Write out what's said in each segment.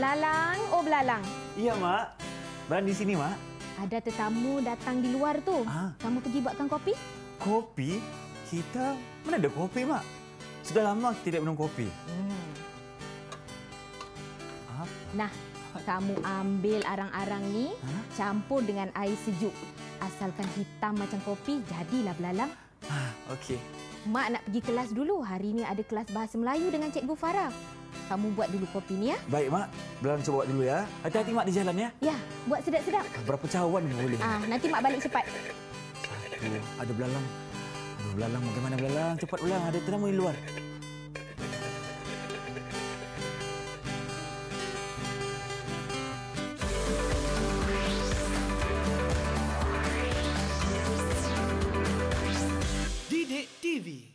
Lalang, oh belalang. Iya, Mak. Barang di sini, Mak. Ada tetamu datang di luar tu. Ha? Kamu pergi buatkan kopi? Kopi? Kita mana ada kopi, Mak? Sudah lama kita tidak minum kopi. Hmm. Apa? Nah, kamu ambil arang-arang ni, ha? campur dengan air sejuk. Asalkan hitam macam kopi, jadilah belalang. Ha, Okey. Mak nak pergi kelas dulu. Hari ini ada kelas Bahasa Melayu dengan Cikgu Farah. Kamu buat dulu kopi ni ya. Baik mak, belan cuba buat dulu ya. Hati-hati mak di jalan ya. Ya, buat sedap-sedap. Ah, berapa cawan yang boleh? Ah, nanti mak balik cepat. Satu, ada belalang. Ada belalang, bagaimana belalang? Cepat ulang, ada tetamu di luar.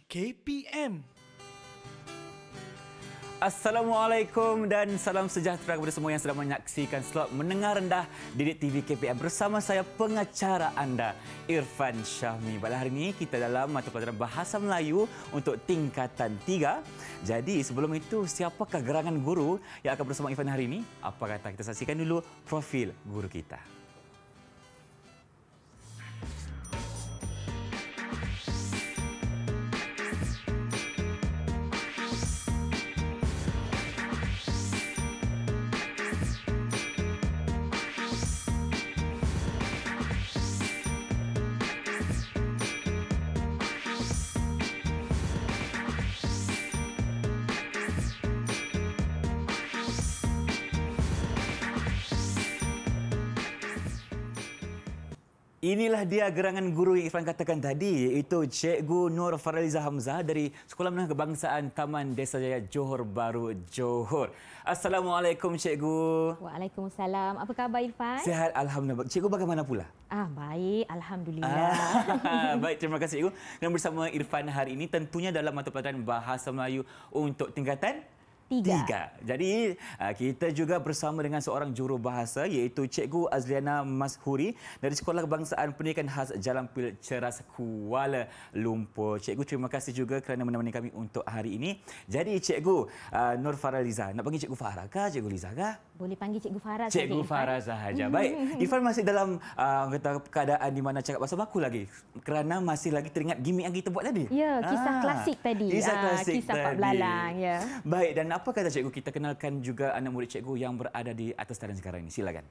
KPM Assalamualaikum dan salam sejahtera kepada semua yang sedang menyaksikan slot Mendengar Rendah Didik TV KPM bersama saya pengacara anda Irfan Syahmi. Pada hari ini kita dalam mata pelajaran Bahasa Melayu untuk tingkatan 3. Jadi sebelum itu siapakah gerangan guru yang akan bersama Irfan hari ini? Apa kata kita saksikan dulu profil guru kita. Inilah dia gerangan guru yang Irfan katakan tadi iaitu Cikgu Nur Fariza Hamzah dari Sekolah Menengah Kebangsaan Taman Desa Jaya Johor Baru Johor. Assalamualaikum Cikgu. Waalaikumsalam. Apa khabar Irfan? Sehat alhamdulillah. Cikgu bagaimana pula? Ah baik alhamdulillah. Ah, baik terima kasih Cikgu. Dan bersama Irfan hari ini tentunya dalam mata pelajaran Bahasa Melayu untuk tingkatan tiga. tiga. Jadi uh, kita juga bersama dengan seorang jurubahasa iaitu Cikgu Azliana Mashuri dari Sekolah Kebangsaan Pendidikan Khas Jalan Pil Ceras Kuala Lumpur. Cikgu terima kasih juga kerana menemani kami untuk hari ini. Jadi Cikgu uh, Nur Farah Liza, nak panggil Cikgu Farah kah? Cikgu Liza kah? Boleh panggil Cikgu Farah sahaja. Cikgu Farah sahaja. Baik, Ifan masih dalam uh, keadaan di mana cakap bahasa baku lagi. Kerana masih lagi teringat gimmick yang kita buat tadi. Ya, kisah ah. klasik tadi. Kisah ah, klasik ah, kisah tadi. Kisah Pak Belalang. Ya. Baik, dan kenapa kata cikgu kita kenalkan juga anak murid cikgu yang berada di atas talian sekarang ini? Silakan.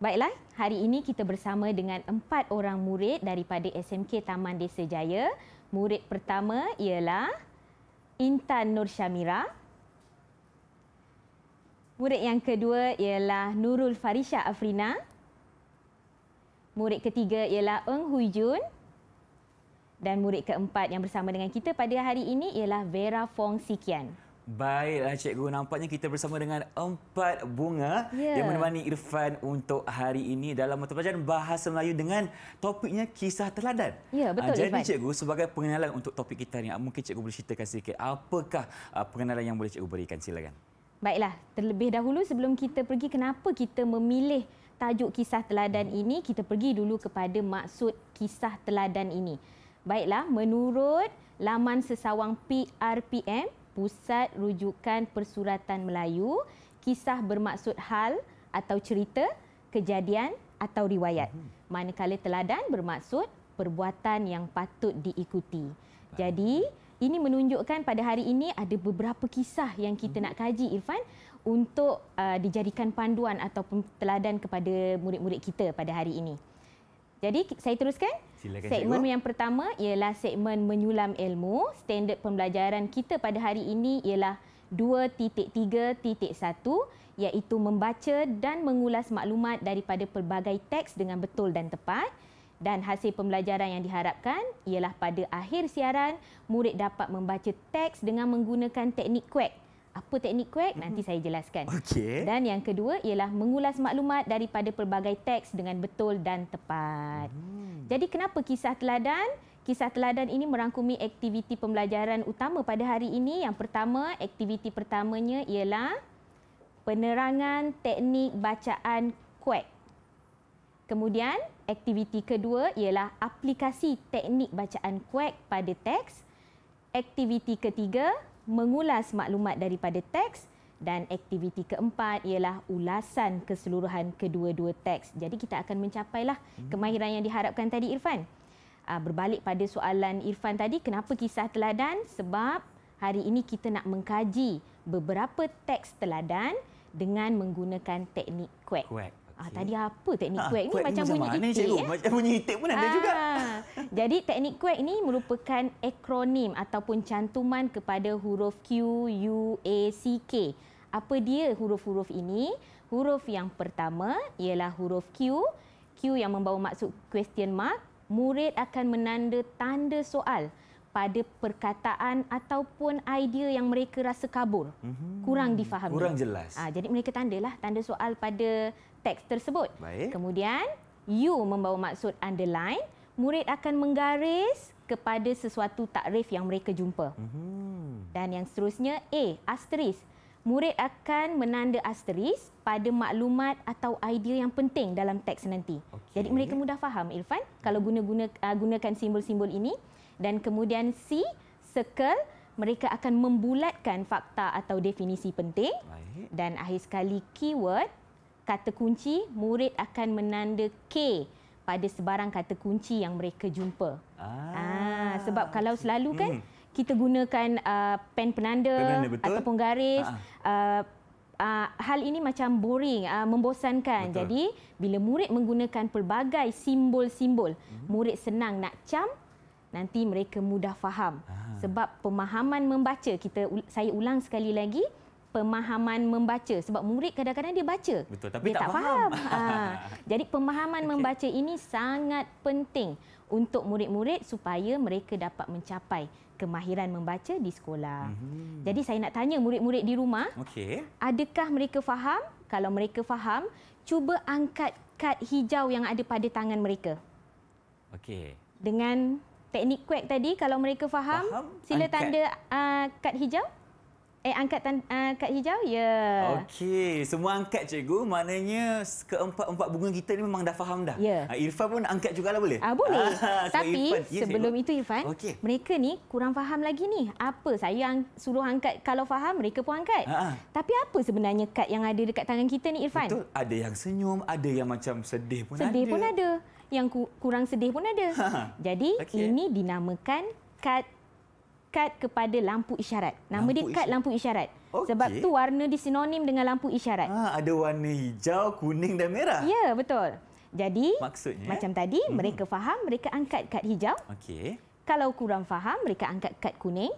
Baiklah, hari ini kita bersama dengan empat orang murid daripada SMK Taman Desa Jaya. Murid pertama ialah Intan Nur Syamira. Murid yang kedua ialah Nurul Farisha Afrina. Murid ketiga ialah Eng Hui Jun. Dan murid keempat yang bersama dengan kita pada hari ini ialah Vera Fong Sikian. Baiklah cikgu, nampaknya kita bersama dengan empat bunga yeah. yang ya. menemani Irfan untuk hari ini dalam mata pelajaran Bahasa Melayu dengan topiknya kisah teladan. Ya, yeah, betul Jadi, Irfan. cikgu, sebagai pengenalan untuk topik kita ni, ah, mungkin cikgu boleh ceritakan sedikit apakah ah, pengenalan yang boleh cikgu berikan? Silakan. Baiklah, terlebih dahulu sebelum kita pergi, kenapa kita memilih tajuk kisah teladan hmm. ini, kita pergi dulu kepada maksud kisah teladan ini. Baiklah, menurut laman sesawang PRPM, Pusat Rujukan Persuratan Melayu, kisah bermaksud hal atau cerita, kejadian atau riwayat. Mhm. Manakala teladan bermaksud perbuatan yang patut diikuti. Jadi, ini menunjukkan pada hari ini ada beberapa kisah yang kita mhm. nak kaji Irfan untuk uh, dijadikan panduan ataupun teladan kepada murid-murid kita pada hari ini. Jadi, saya teruskan. Silakan segmen cikgu. yang pertama ialah segmen menyulam ilmu. Standard pembelajaran kita pada hari ini ialah 2.3.1 iaitu membaca dan mengulas maklumat daripada pelbagai teks dengan betul dan tepat. Dan hasil pembelajaran yang diharapkan ialah pada akhir siaran, murid dapat membaca teks dengan menggunakan teknik quack apa teknik quack nanti saya jelaskan. Okay. Dan yang kedua ialah mengulas maklumat daripada pelbagai teks dengan betul dan tepat. Hmm. Jadi kenapa kisah teladan? Kisah teladan ini merangkumi aktiviti pembelajaran utama pada hari ini. Yang pertama, aktiviti pertamanya ialah penerangan teknik bacaan kuek. Kemudian, aktiviti kedua ialah aplikasi teknik bacaan kuek pada teks. Aktiviti ketiga, mengulas maklumat daripada teks dan aktiviti keempat ialah ulasan keseluruhan kedua-dua teks. Jadi kita akan mencapailah hmm. kemahiran yang diharapkan tadi Irfan. Ah, berbalik pada soalan Irfan tadi, kenapa kisah teladan? Sebab hari ini kita nak mengkaji beberapa teks teladan dengan menggunakan teknik kuek. kuek. Ah, tadi apa teknik ah, kuek ni macam bunyi itik. Ya? Macam bunyi itik pun ada juga. Ah. jadi teknik kuek ini merupakan akronim ataupun cantuman kepada huruf Q, U, A, C, K. Apa dia huruf-huruf ini? Huruf yang pertama ialah huruf Q. Q yang membawa maksud question mark. Murid akan menanda tanda soal pada perkataan ataupun idea yang mereka rasa kabur. Mhm. Kurang difahami. Kurang jelas. Ha, jadi mereka tandalah tanda soal pada teks tersebut. Baik. Kemudian you membawa maksud underline, murid akan menggaris kepada sesuatu takrif yang mereka jumpa. Mhm. Dan yang seterusnya A, asteris. Murid akan menanda asteris pada maklumat atau idea yang penting dalam teks nanti. Okay. Jadi mereka mudah faham Irfan kalau guna guna ah, gunakan simbol-simbol ini dan kemudian C, circle mereka akan membulatkan fakta atau definisi penting. Baik. Dan akhir sekali keyword kata kunci, murid akan menanda K pada sebarang kata kunci yang mereka jumpa. Ah, ah sebab kalau selalu kan hmm. kita gunakan uh, pen penanda, penanda ataupun garis, ah, ah. uh, uh, hal ini macam boring, uh, membosankan. Betul. Jadi bila murid menggunakan pelbagai simbol-simbol, hmm. murid senang nak cam nanti mereka mudah faham. Ah. Sebab pemahaman membaca kita saya ulang sekali lagi, pemahaman membaca sebab murid kadang-kadang dia baca Betul, tapi dia tak, tak faham. faham. ha. Jadi pemahaman okay. membaca ini sangat penting untuk murid-murid supaya mereka dapat mencapai kemahiran membaca di sekolah. Mm-hmm. Jadi saya nak tanya murid-murid di rumah, okay. adakah mereka faham? Kalau mereka faham, cuba angkat kad hijau yang ada pada tangan mereka. Okey. Dengan teknik kuek tadi kalau mereka faham, faham sila angkat. tanda uh, kad hijau. Eh angkat tan uh, ah, kad hijau ya. Yeah. Okey, semua angkat cikgu. Maknanya keempat-empat bunga kita ni memang dah faham dah. Yeah. Ya. Uh, Irfan pun angkat juga lah boleh? Ah uh, boleh. Ah, Tapi Irfan. Ya, sebelum yeah, itu Irfan, okay. mereka ni kurang faham lagi ni. Apa saya yang suruh angkat kalau faham mereka pun angkat. Uh ah, -huh. Tapi apa sebenarnya kad yang ada dekat tangan kita ni Irfan? Betul, ada yang senyum, ada yang macam sedih pun sedih ada. Sedih pun ada. Yang ku kurang sedih pun ada. Ha. ha. Jadi okay. ini dinamakan kad kad kepada lampu isyarat. Nama lampu dia isyarat. lampu isyarat. Okay. Sebab tu warna dia sinonim dengan lampu isyarat. Ha, ada warna hijau, kuning dan merah. Ya, betul. Jadi, Maksudnya, macam eh? tadi, hmm. mereka faham, mereka angkat kad hijau. Okey. Kalau kurang faham, mereka angkat kad kuning.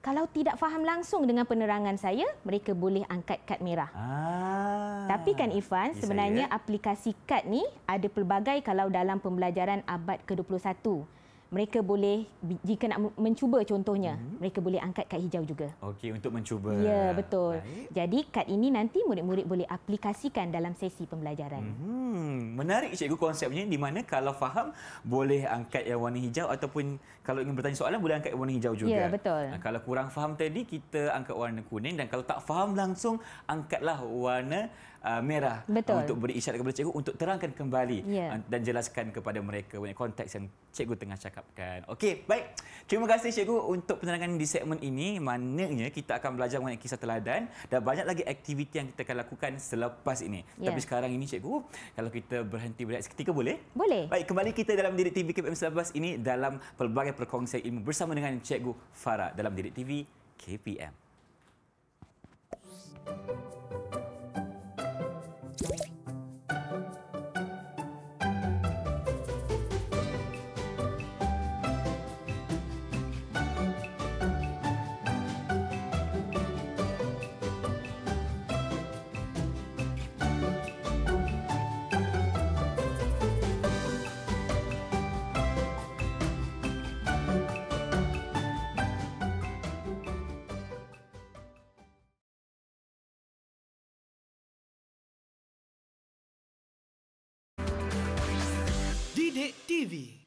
Kalau tidak faham langsung dengan penerangan saya, mereka boleh angkat kad merah. Ah. Tapi kan Ifan, yes, sebenarnya saya. aplikasi kad ni ada pelbagai kalau dalam pembelajaran abad ke-21 mereka boleh jika nak mencuba contohnya mm-hmm. mereka boleh angkat kad hijau juga. Okey untuk mencuba. Ya betul. Baik. Jadi kad ini nanti murid-murid boleh aplikasikan dalam sesi pembelajaran. Mm-hmm. Menarik cikgu konsepnya di mana kalau faham boleh angkat yang warna hijau ataupun kalau ingin bertanya soalan boleh angkat warna hijau juga. Ya betul. Kalau kurang faham tadi kita angkat warna kuning dan kalau tak faham langsung angkatlah warna uh, merah Betul. untuk beri isyarat kepada cikgu untuk terangkan kembali yeah. uh, dan jelaskan kepada mereka banyak konteks yang cikgu tengah cakapkan. Okey, baik. Terima kasih cikgu untuk penerangan di segmen ini. Maknanya kita akan belajar mengenai kisah teladan dan banyak lagi aktiviti yang kita akan lakukan selepas ini. Yeah. Tapi sekarang ini cikgu, kalau kita berhenti berehat seketika boleh? Boleh. Baik, kembali kita dalam Didik TV KPM selepas ini dalam pelbagai perkongsian ilmu bersama dengan cikgu Farah dalam Didik TV KPM. Thank you.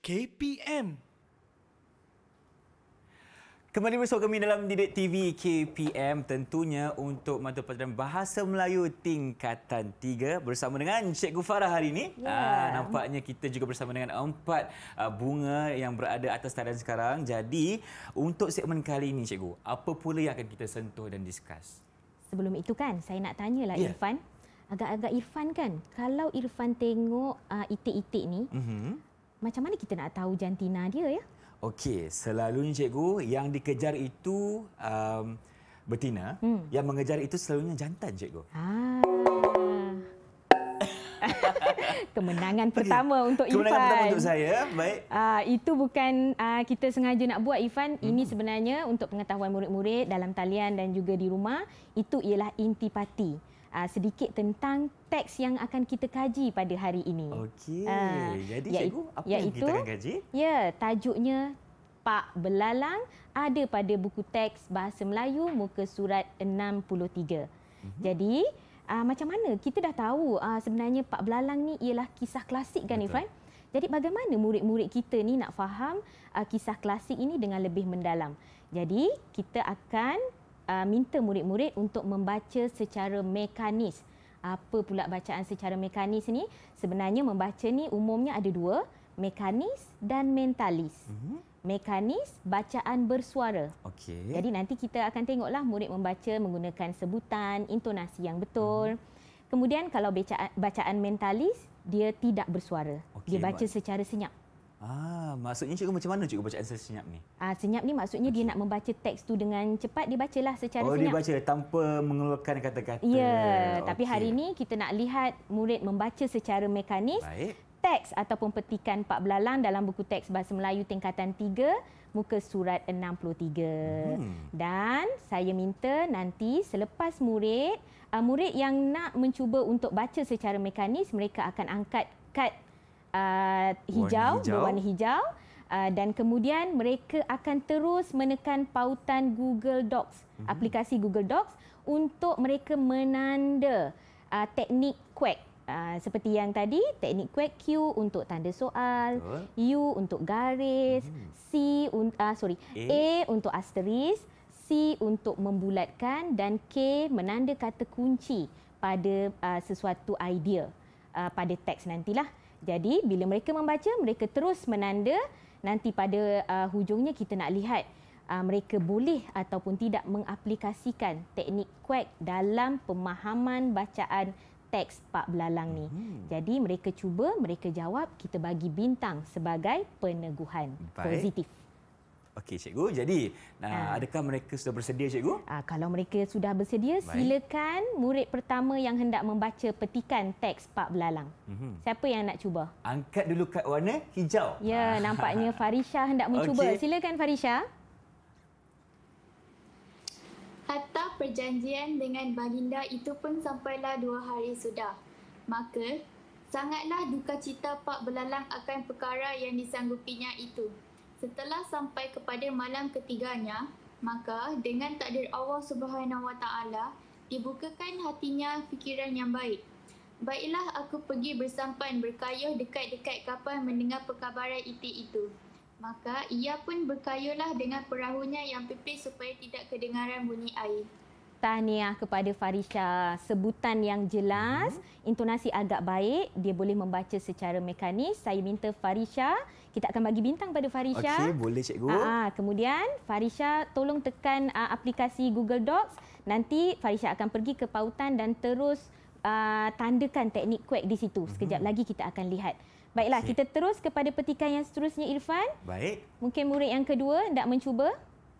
KPM. Kembali bersama kami dalam Didik TV KPM tentunya untuk mata pelajaran Bahasa Melayu tingkatan 3 bersama dengan Cikgu Farah hari ini. Yeah. Ya. nampaknya kita juga bersama dengan empat ah, bunga yang berada atas talian sekarang. Jadi untuk segmen kali ini Gu, apa pula yang akan kita sentuh dan discuss? Sebelum itu kan, saya nak tanyalah yeah. Irfan. Agak-agak Irfan kan, kalau Irfan tengok uh, itik-itik ni, mm-hmm. Macam mana kita nak tahu jantina dia ya? Okey, ni cikgu yang dikejar itu um, betina, hmm. yang mengejar itu selalunya jantan cikgu. Ah. Kemenangan pertama untuk Kemenangan Ifan. Kemenangan pertama untuk saya. Baik. Uh, itu bukan uh, kita sengaja nak buat Ifan. Ini hmm. sebenarnya untuk pengetahuan murid-murid dalam talian dan juga di rumah. Itu ialah intipati. pati uh, sedikit tentang teks yang akan kita kaji pada hari ini. Okey. Uh, Jadi cikgu, apa iaitu, yang kita akan kaji? Ya, tajuknya Pak Belalang ada pada buku teks Bahasa Melayu muka surat 63. Mm-hmm. Jadi Uh, macam mana kita dah tahu uh, sebenarnya Pak Belalang ni ialah kisah klasik kan Irfan? Jadi bagaimana murid-murid kita ni nak faham uh, kisah klasik ini dengan lebih mendalam? Jadi kita akan Uh, minta murid-murid untuk membaca secara mekanis. Apa pula bacaan secara mekanis ni? Sebenarnya membaca ni umumnya ada dua, mekanis dan mentalis. Mm-hmm. Mekanis bacaan bersuara. Okay. Jadi nanti kita akan tengoklah murid membaca menggunakan sebutan, intonasi yang betul. Mm. Kemudian kalau bacaan mentalis, dia tidak bersuara. Okay, dia baca baik. secara senyap. Ah, maksudnya cikgu macam mana cikgu baca answer senyap ni? Ah, senyap ni maksudnya okay. dia nak membaca teks tu dengan cepat dia bacalah secara senyap. Oh, dia baca tanpa mengeluarkan kata-kata. Ya, okay. tapi hari ini kita nak lihat murid membaca secara mekanis Baik. teks ataupun petikan Pak Belalang dalam buku teks Bahasa Melayu tingkatan 3 muka surat 63. Hmm. Dan saya minta nanti selepas murid, ah, murid yang nak mencuba untuk baca secara mekanis, mereka akan angkat kad uh, hijau, hijau, berwarna hijau uh, dan kemudian mereka akan terus menekan pautan Google Docs, mm-hmm. aplikasi Google Docs untuk mereka menanda uh, teknik quack. Uh, seperti yang tadi, teknik quack Q untuk tanda soal, Betul. U untuk garis, hmm. C un, uh, sorry, A. A untuk asteris, C untuk membulatkan dan K menanda kata kunci pada uh, sesuatu idea uh, pada teks nantilah. Jadi bila mereka membaca, mereka terus menanda nanti pada uh, hujungnya kita nak lihat uh, mereka boleh ataupun tidak mengaplikasikan teknik quack dalam pemahaman bacaan teks Pak Belalang ni. Hmm. Jadi mereka cuba, mereka jawab, kita bagi bintang sebagai peneguhan Baik. positif. Okey cikgu, jadi ha. adakah mereka sudah bersedia cikgu? Ha, kalau mereka sudah bersedia, Baik. silakan murid pertama yang hendak membaca petikan teks Pak Belalang. Mm-hmm. Siapa yang nak cuba? Angkat dulu kad warna hijau. Ya, ha. nampaknya Farisha hendak mencuba. Okay. Silakan Farisha. Hatta perjanjian dengan baginda itu pun sampailah dua hari sudah. Maka, sangatlah duka cita Pak Belalang akan perkara yang disanggupinya itu. Setelah sampai kepada malam ketiganya, maka dengan takdir Allah Subhanahu Wa Taala dibukakan hatinya fikiran yang baik. Baiklah aku pergi bersampan berkayuh dekat-dekat kapal mendengar perkabaran itik itu. Maka ia pun berkayuhlah dengan perahunya yang pipis supaya tidak kedengaran bunyi air. Tahniah kepada Farisha. Sebutan yang jelas, hmm. intonasi agak baik, dia boleh membaca secara mekanis. Saya minta Farisha kita akan bagi bintang pada Farisha. Okey, boleh cikgu. Ha, kemudian Farisha tolong tekan uh, aplikasi Google Docs. Nanti Farisha akan pergi ke pautan dan terus uh, tandakan teknik kuek di situ. Mhm. Sekejap hmm. lagi kita akan lihat. Baiklah, okay. kita terus kepada petikan yang seterusnya Irfan. Baik. Mungkin murid yang kedua nak mencuba.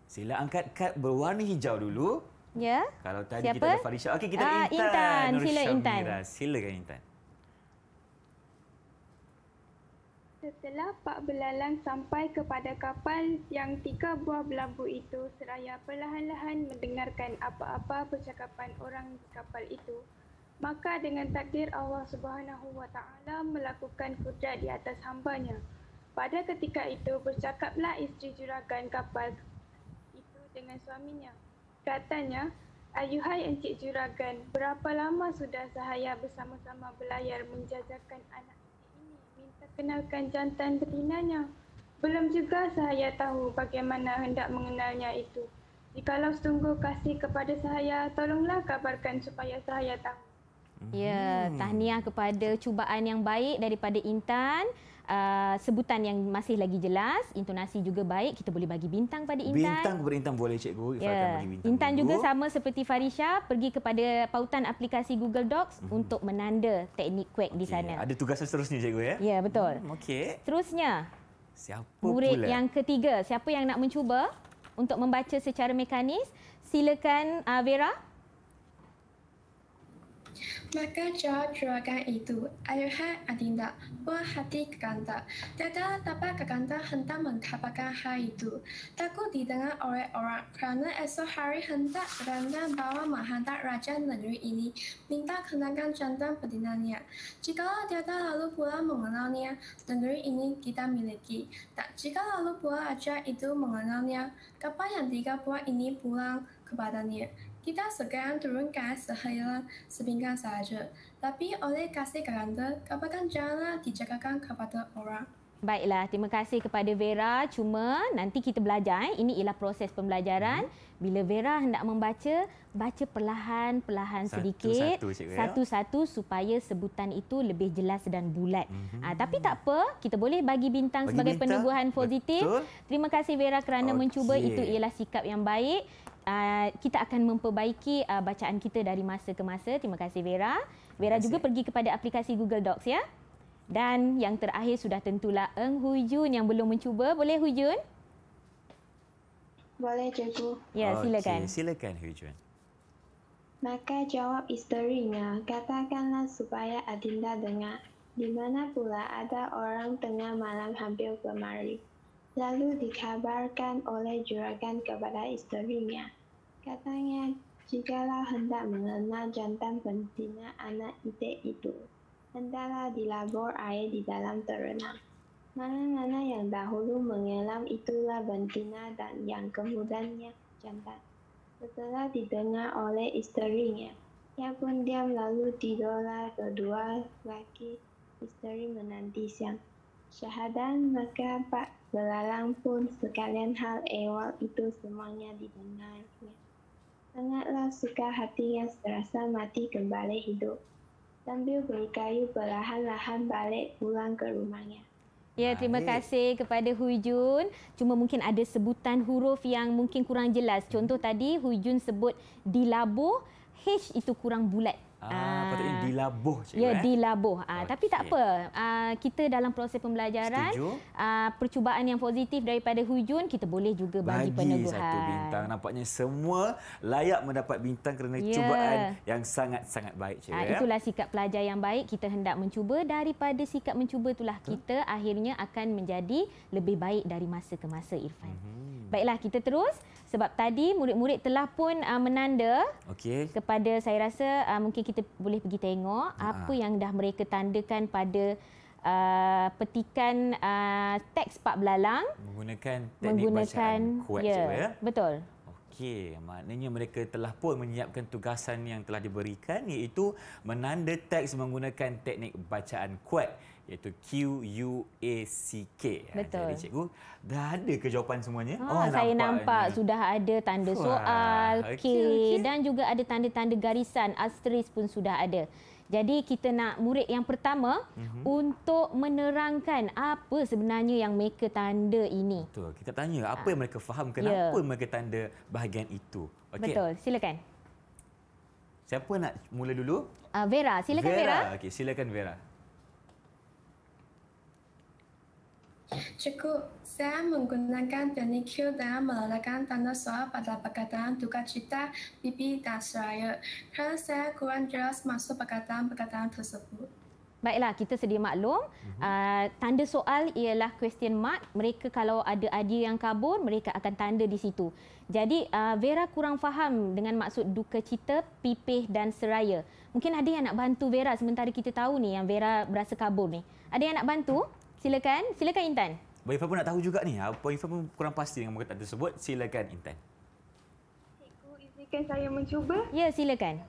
Sila angkat kad berwarna hijau dulu. Ya. Kalau tadi Siapa? kita ada Farisha. Okey, kita ada Intan. Intan. Sila Intan. Sila Intan. Setelah Pak Belalang sampai kepada kapal yang tiga buah belambu itu, seraya perlahan-lahan mendengarkan apa-apa percakapan orang di kapal itu, maka dengan takdir Allah Subhanahu Wa Taala melakukan kudrat di atas hambanya. Pada ketika itu, bercakaplah isteri juragan kapal itu dengan suaminya. Katanya, Ayuhai Encik Juragan, berapa lama sudah sahaya bersama-sama belayar menjajakan anak kenalkan jantan betinanya. Belum juga saya tahu bagaimana hendak mengenalnya itu. Jikalau sungguh kasih kepada saya, tolonglah kabarkan supaya saya tahu. Ya, hmm. tahniah kepada cubaan yang baik daripada Intan. Uh, sebutan yang masih lagi jelas, intonasi juga baik, kita boleh bagi bintang pada Intan. Bintang kepada Intan boleh cikgu, Ifah yeah. akan ya. bagi bintang. Intan juga sama seperti Farisha, pergi kepada pautan aplikasi Google Docs mm-hmm. untuk menanda teknik quack okay. di sana. Ada tugas seterusnya cikgu ya? Ya, yeah, betul. Mm, Okey. Seterusnya. Siapa murid pula? yang ketiga, siapa yang nak mencuba untuk membaca secara mekanis, silakan uh, Vera. Maka jawab juragan itu, Ayuhai Adinda, buah hati keganda. Tiada dapat keganda hendak mengkabarkan hal itu. Takut didengar oleh orang kerana esok hari hendak beranda bawa menghantar raja negeri ini minta kenangan jantan pedinannya. Jika tiada lalu pula mengenalnya, negeri ini kita miliki. Tak jika lalu pula ajar itu mengenalnya, kapan yang tiga buah ini pulang kepadanya kita sekarang turunkan sehela sepinggan sahaja. Tapi oleh kasih kerana kapakan janganlah dijagakan kepada orang. Baiklah, terima kasih kepada Vera. Cuma nanti kita belajar. Eh. Ini ialah proses pembelajaran. Hmm. Bila Vera hendak membaca, baca perlahan-perlahan sedikit. Ya. Satu-satu supaya sebutan itu lebih jelas dan bulat. Mm-hmm. Ha, tapi tak apa, kita boleh bagi bintang bagi sebagai bintang. peneguhan positif. Betul. Terima kasih Vera kerana okay. mencuba. Itu ialah sikap yang baik. Ah, kita akan memperbaiki uh, bacaan kita dari masa ke masa. Terima kasih Vera. Vera kasih. juga pergi kepada aplikasi Google Docs ya. Dan yang terakhir sudah tentulah Eng Hujun yang belum mencuba. Boleh Hujun? Boleh cikgu. Ya, silakan. Okay. Silakan Hujun. Maka jawab isterinya, katakanlah supaya Adinda dengar, di mana pula ada orang tengah malam hampir kemari. Lalu dikabarkan oleh juragan kepada isterinya. Katanya, jikalau hendak mengenal jantan pentina anak itik itu, hendalah dilabur air di dalam terenang. Mana-mana yang dahulu mengelam itulah bentina dan yang kemudiannya jantan. Setelah didengar oleh isterinya, ia pun diam lalu tidurlah kedua lagi isteri menanti siang. Syahadan maka Pak Belalang pun sekalian hal ewal itu semuanya didengar. Sangatlah suka hatinya serasa mati kembali hidup. Sambil berkayu perlahan-lahan balik pulang ke rumahnya. Ya, terima kasih kepada Huijun. Cuma mungkin ada sebutan huruf yang mungkin kurang jelas. Contoh tadi Huijun sebut dilabuh. H itu kurang bulat Ah, di ah. dilabuh cikgu. Ya, eh? dilabuh. Ah, okay. Tapi tak apa. Ah, kita dalam proses pembelajaran, ah, percubaan yang positif daripada hujun, kita boleh juga bagi, bagi peneguhan. Bagi satu bintang. Nampaknya semua layak mendapat bintang kerana ya. cubaan yang sangat-sangat baik. Cikgu, ah, ya? Itulah sikap pelajar yang baik. Kita hendak mencuba. Daripada sikap mencuba itulah Betul. kita akhirnya akan menjadi lebih baik dari masa ke masa, Irfan. Mm-hmm. Baiklah, kita Terus sebab tadi murid-murid telah pun uh, menanda okay. kepada saya rasa uh, mungkin kita boleh pergi tengok uh apa yang dah mereka tandakan pada Uh, petikan uh, teks Pak Belalang menggunakan teknik menggunakan, bacaan kuat yeah, ya. Betul. Okey, maknanya mereka telah pun menyiapkan tugasan yang telah diberikan iaitu menanda teks menggunakan teknik bacaan kuat iaitu Q U A C K. Ah, Betul. Jadi cikgu dah ada ke jawapan semuanya? Ha, oh, saya nampak ni. sudah ada tanda soal, K okay, okay. dan juga ada tanda-tanda garisan asteris pun sudah ada. Jadi kita nak murid yang pertama uh-huh. untuk menerangkan apa sebenarnya yang mereka tanda ini. Betul. Kita tanya ah. apa yang mereka faham kenapa ya. mereka tanda bahagian itu. Okay. Betul. Silakan. Siapa nak mula dulu? Uh, Vera, silakan Vera. Vera. Okey, silakan Vera. Cukup saya menggunakan penikir Q dan meletakkan tanda soal pada perkataan duka cita, pipi dan seraya. Kerana saya kurang jelas masuk perkataan-perkataan tersebut. Baiklah, kita sedia maklum. Uh, tanda soal ialah question mark. Mereka kalau ada idea yang kabur, mereka akan tanda di situ. Jadi uh, Vera kurang faham dengan maksud duka cita, pipih dan seraya. Mungkin ada yang nak bantu Vera sementara kita tahu ni yang Vera berasa kabur ni. Ada yang nak bantu? Hmm silakan. Silakan Intan. Boleh Ifan pun nak tahu juga ni. Apa Ifan pun kurang pasti dengan perkataan tersebut. Silakan Intan. Cikgu, izinkan saya mencuba. Ya, silakan.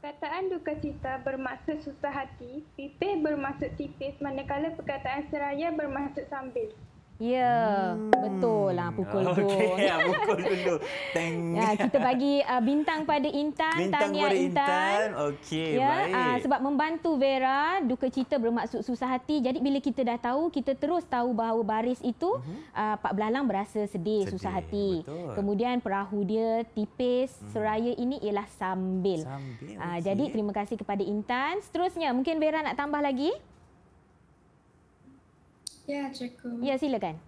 Perkataan duka cita bermaksud susah hati, pipih bermaksud tipis, manakala perkataan seraya bermaksud sambil. Ya, hmm. betul lah pukul tu, Okey, ya, pukul dulu. Teng. Ya, kita bagi uh, bintang pada Intan. Bintang Tahniah Intan. Intan. Okey, ya, ah, baik. Uh, sebab membantu Vera, duka cita bermaksud susah hati. Jadi bila kita dah tahu, kita terus tahu bahawa baris itu uh, Pak Belalang berasa sedih, sedih, susah hati. Betul. Kemudian perahu dia tipis, hmm. seraya ini ialah sambil. sambil uh, ah, okay. Jadi terima kasih kepada Intan. Seterusnya, mungkin Vera nak tambah lagi? Ya, cikgu. Ya, silakan.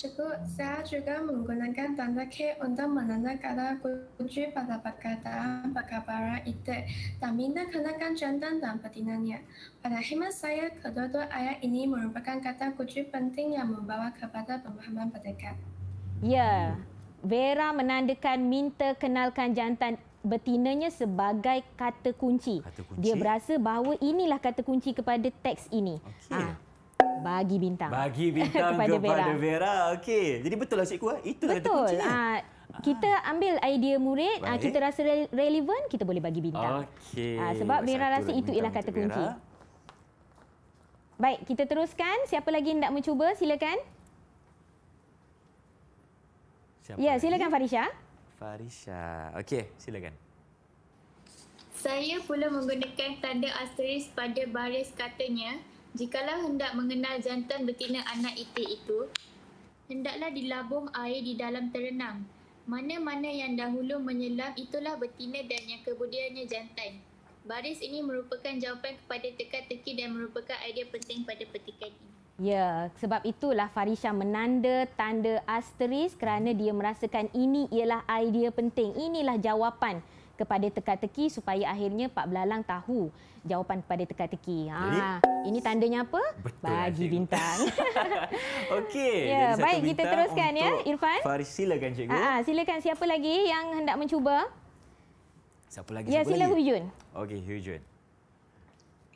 Cikgu, saya juga menggunakan tanda K untuk menanda kata kunci pada perkataan perkabaran itu dan minta kenakan jantan dan pertinannya. Pada hemat saya, kedua-dua ayat ini merupakan kata kunci penting yang membawa kepada pemahaman pendekat. Ya, Vera menandakan minta kenalkan jantan betinanya sebagai kata kunci. kata kunci. Dia berasa bahawa inilah kata kunci kepada teks ini. Okay. Ha. Ah bagi bintang. Bagi bintang kepada, kepada Vera. Vera. Okey. Jadi betul lah cikgu ah. Itulah betul. Ha, kita ah. ambil idea murid, ah, Baik. kita rasa re relevan, kita boleh bagi bintang. Okey. Ha, sebab Vera Satu rasa itu ialah kata kunci. Baik, kita teruskan. Siapa lagi yang nak mencuba? Silakan. Siapa ya, silakan lagi? Farisha. Farisha. Okey, silakan. Saya pula menggunakan tanda asteris pada baris katanya. Jikalau hendak mengenal jantan betina anak itik itu, hendaklah dilabung air di dalam terenang. Mana-mana yang dahulu menyelam itulah betina dan yang kemudiannya jantan. Baris ini merupakan jawapan kepada teka-teki dan merupakan idea penting pada petikan ini. Ya, sebab itulah Farisha menanda tanda asteris kerana dia merasakan ini ialah idea penting. Inilah jawapan kepada teka-teki supaya akhirnya Pak Belalang tahu jawapan kepada teka-teki. Ha, ini tandanya apa? Betul Bagi eh, bintang. Okey. Ya, baik kita teruskan ya, untuk ya, Irfan. Faris silakan cikgu. Ah, ah, silakan siapa lagi yang hendak mencuba? Siapa lagi? Ya, siapa sila Hujun. Okey, Hujun.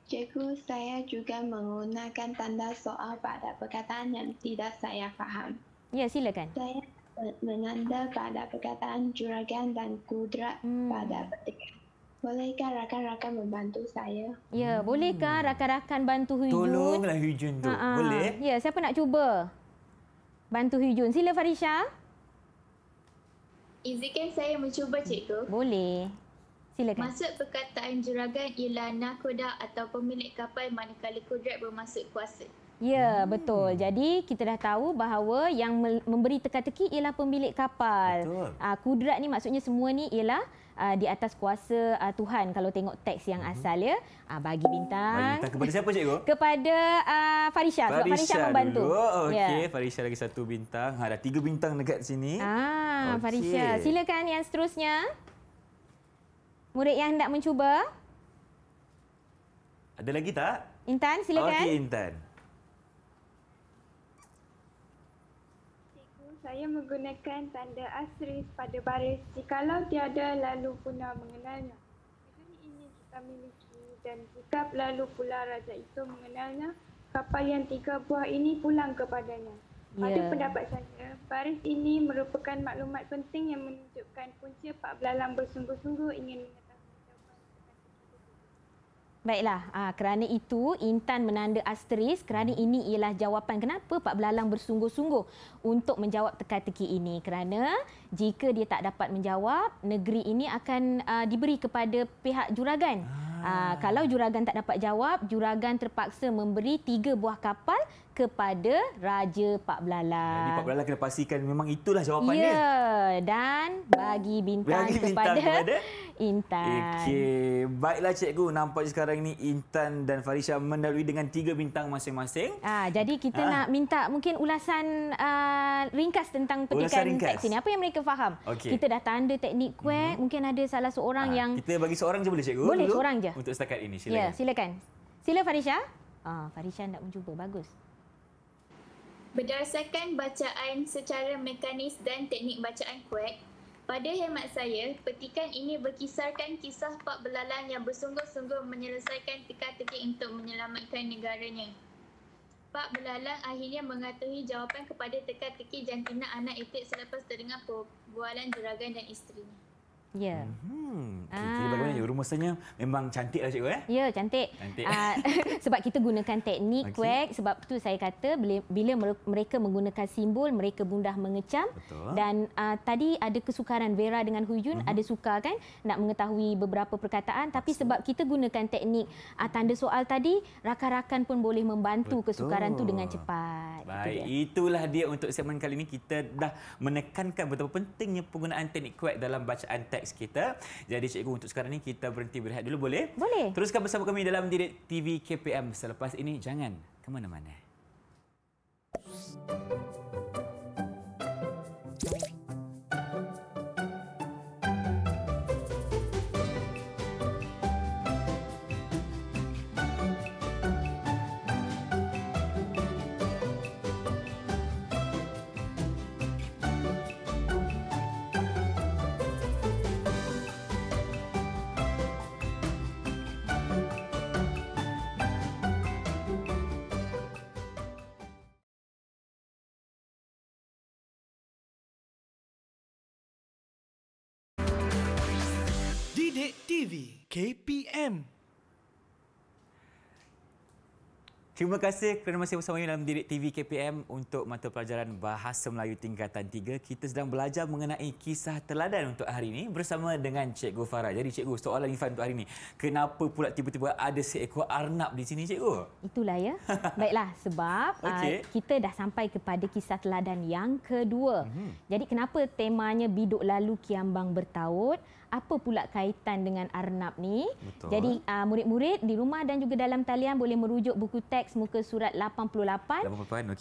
Cikgu, saya juga menggunakan tanda soal pada perkataan yang tidak saya faham. Ya, silakan. Saya menanda pada perkataan juragan dan kudrat hmm. pada petikan. Bolehkah rakan-rakan membantu saya? Ya, hmm. bolehkah rakan-rakan bantu Hujun? Tolonglah Hujun tu. Ha-ha. Boleh? Ya, siapa nak cuba bantu Hujun? Sila Farisha. Izinkan saya mencuba, cikgu. Boleh. Silakan. Maksud perkataan juragan ialah nakoda atau pemilik kapal manakala kudrat bermaksud kuasa. Ya, hmm. betul. Jadi kita dah tahu bahawa yang memberi teka-teki ialah pemilik kapal. Betul. Uh, kudrat ni maksudnya semua ni ialah uh, di atas kuasa uh, Tuhan. Kalau tengok teks yang hmm. asal ya, uh, bagi bintang. kepada siapa cikgu? kepada uh, Farisha. Farisha sebab Farisha membantu. Ya. Okey, yeah. Farisha lagi satu bintang. Ha, dah tiga bintang dekat sini. Ah, okay. Farisha, silakan yang seterusnya. Murid yang hendak mencuba. Ada lagi tak? Intan, silakan. Okey, Intan. saya menggunakan tanda asteris pada baris jikalau tiada lalu punah mengenalnya. Ini kita miliki dan jika lalu pula raja itu mengenalnya, kapal yang tiga buah ini pulang kepadanya. Pada yeah. pendapat saya, baris ini merupakan maklumat penting yang menunjukkan punca Pak Belalang bersungguh-sungguh ingin mengetahui. Baiklah, aa, ah, kerana itu Intan menanda asteris kerana hmm. ini ialah jawapan kenapa Pak Belalang bersungguh-sungguh untuk menjawab teka-teki ini. Kerana jika dia tak dapat menjawab, negeri ini akan aa, ah, diberi kepada pihak juragan. Aa, ah, kalau juragan tak dapat jawab, juragan terpaksa memberi tiga buah kapal kepada Raja Pak Belalang. Jadi Pak Belalang kena pastikan memang itulah jawapan jawapannya. Ya, dan bagi bintang, bagi bintang kepada, kepada Intan. Okey, baiklah cikgu. Nampak sekarang ini Intan dan Farisha mendalui dengan tiga bintang masing-masing. Ah, jadi kita ha. nak minta mungkin ulasan uh, ringkas tentang petikan teks ini. Apa yang mereka faham? Okay. Kita dah tanda teknik kuek. Mm -hmm. Mungkin ada salah seorang ha. yang... Kita bagi seorang je boleh cikgu? Boleh, seorang je. Untuk setakat ini, ya, silakan. Ya, silakan. Sila Farisha. Ah, Farisha nak mencuba. Bagus. Bagus. Berdasarkan bacaan secara mekanis dan teknik bacaan kuat, pada hemat saya, petikan ini berkisarkan kisah Pak Belalang yang bersungguh-sungguh menyelesaikan teka-teki untuk menyelamatkan negaranya. Pak Belalang akhirnya mengatuhi jawapan kepada teka-teki jantina anak itik selepas terdengar perbualan juragan dan isterinya. Ya. Yeah. Hmm. Okay, ah. bagaimana? Rumah memang cantik lah cikgu. Eh? Ya, cantik. cantik. Uh, sebab kita gunakan teknik okay. wax. Sebab tu saya kata bila mereka menggunakan simbol, mereka mudah mengecam. Betul. Dan uh, tadi ada kesukaran Vera dengan Huyun. Uh mm-hmm. -huh. Ada suka kan nak mengetahui beberapa perkataan. Tapi sebab kita gunakan teknik uh, tanda soal tadi, rakan-rakan pun boleh membantu Betul. kesukaran tu dengan cepat. Baik. Itu dia. Itulah dia untuk segmen kali ini. Kita dah menekankan betapa pentingnya penggunaan teknik kuek dalam bacaan teknik teks kita. Jadi cikgu untuk sekarang ni kita berhenti berehat dulu boleh? Boleh. Teruskan bersama kami dalam Direct TV KPM selepas ini jangan ke mana-mana. KPM. Terima kasih kerana masih bersama dalam Direk TV KPM untuk mata pelajaran Bahasa Melayu Tingkatan 3. Kita sedang belajar mengenai kisah teladan untuk hari ini bersama dengan Cikgu Farah. Jadi Cikgu, soalan Ifan untuk hari ini. Kenapa pula tiba-tiba ada seekor arnab di sini, Cikgu? Itulah ya. Baiklah, sebab ah, okay. uh, kita dah sampai kepada kisah teladan yang kedua. Mm-hmm. Jadi kenapa temanya biduk lalu kiambang bertaut? apa pula kaitan dengan arnab ni. Betul. Jadi ah, murid-murid di rumah dan juga dalam talian boleh merujuk buku teks muka surat 88.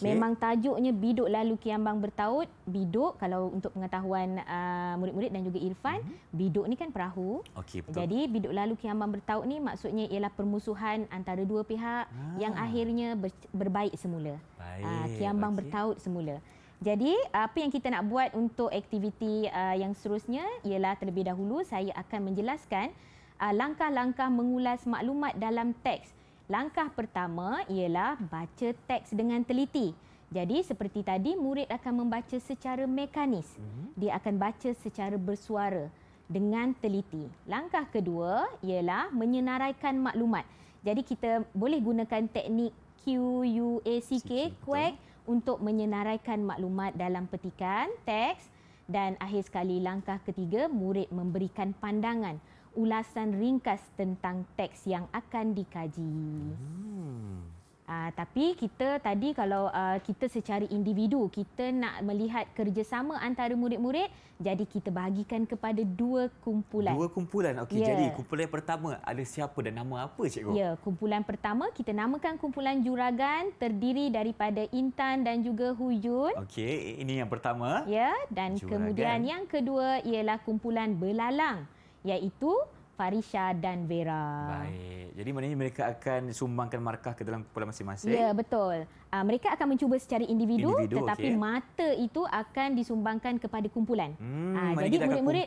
88 Memang tajuknya biduk lalu kiambang bertaut. Biduk kalau untuk pengetahuan ah, murid-murid dan juga Irfan, mm-hmm. biduk ni kan perahu. Okay, betul. Jadi biduk lalu kiambang bertaut ni maksudnya ialah permusuhan antara dua pihak ah. yang akhirnya berbaik semula. Ah, Baik. kiambang okay. bertaut semula. Jadi apa yang kita nak buat untuk aktiviti uh, yang seterusnya ialah terlebih dahulu saya akan menjelaskan uh, langkah-langkah mengulas maklumat dalam teks. Langkah pertama ialah baca teks dengan teliti. Jadi seperti tadi murid akan membaca secara mekanis. Mhm. Dia akan baca secara bersuara dengan teliti. Langkah kedua ialah menyenaraikan maklumat. Jadi kita boleh gunakan teknik Q U QUACK, Quack. Betul untuk menyenaraikan maklumat dalam petikan teks dan akhir sekali langkah ketiga murid memberikan pandangan ulasan ringkas tentang teks yang akan dikaji. Hmm. Uh, tapi kita tadi kalau uh, kita secara individu kita nak melihat kerjasama antara murid-murid jadi kita bahagikan kepada dua kumpulan. Dua kumpulan. Okey yeah. jadi ya. kumpulan pertama ada siapa dan nama apa cikgu? Ya, yeah, kumpulan pertama kita namakan kumpulan juragan terdiri daripada Intan dan juga Huyun. Okey, ini yang pertama. Ya, yeah, dan juragan. kemudian yang kedua ialah kumpulan belalang iaitu Farisha dan Vera. Baik. Jadi maknanya mereka akan sumbangkan markah ke dalam kumpulan masing-masing? Ya, betul. Uh, mereka akan mencuba secara individu, individu tetapi okay. mata itu akan disumbangkan kepada kumpulan. Hmm, uh, jadi murid-murid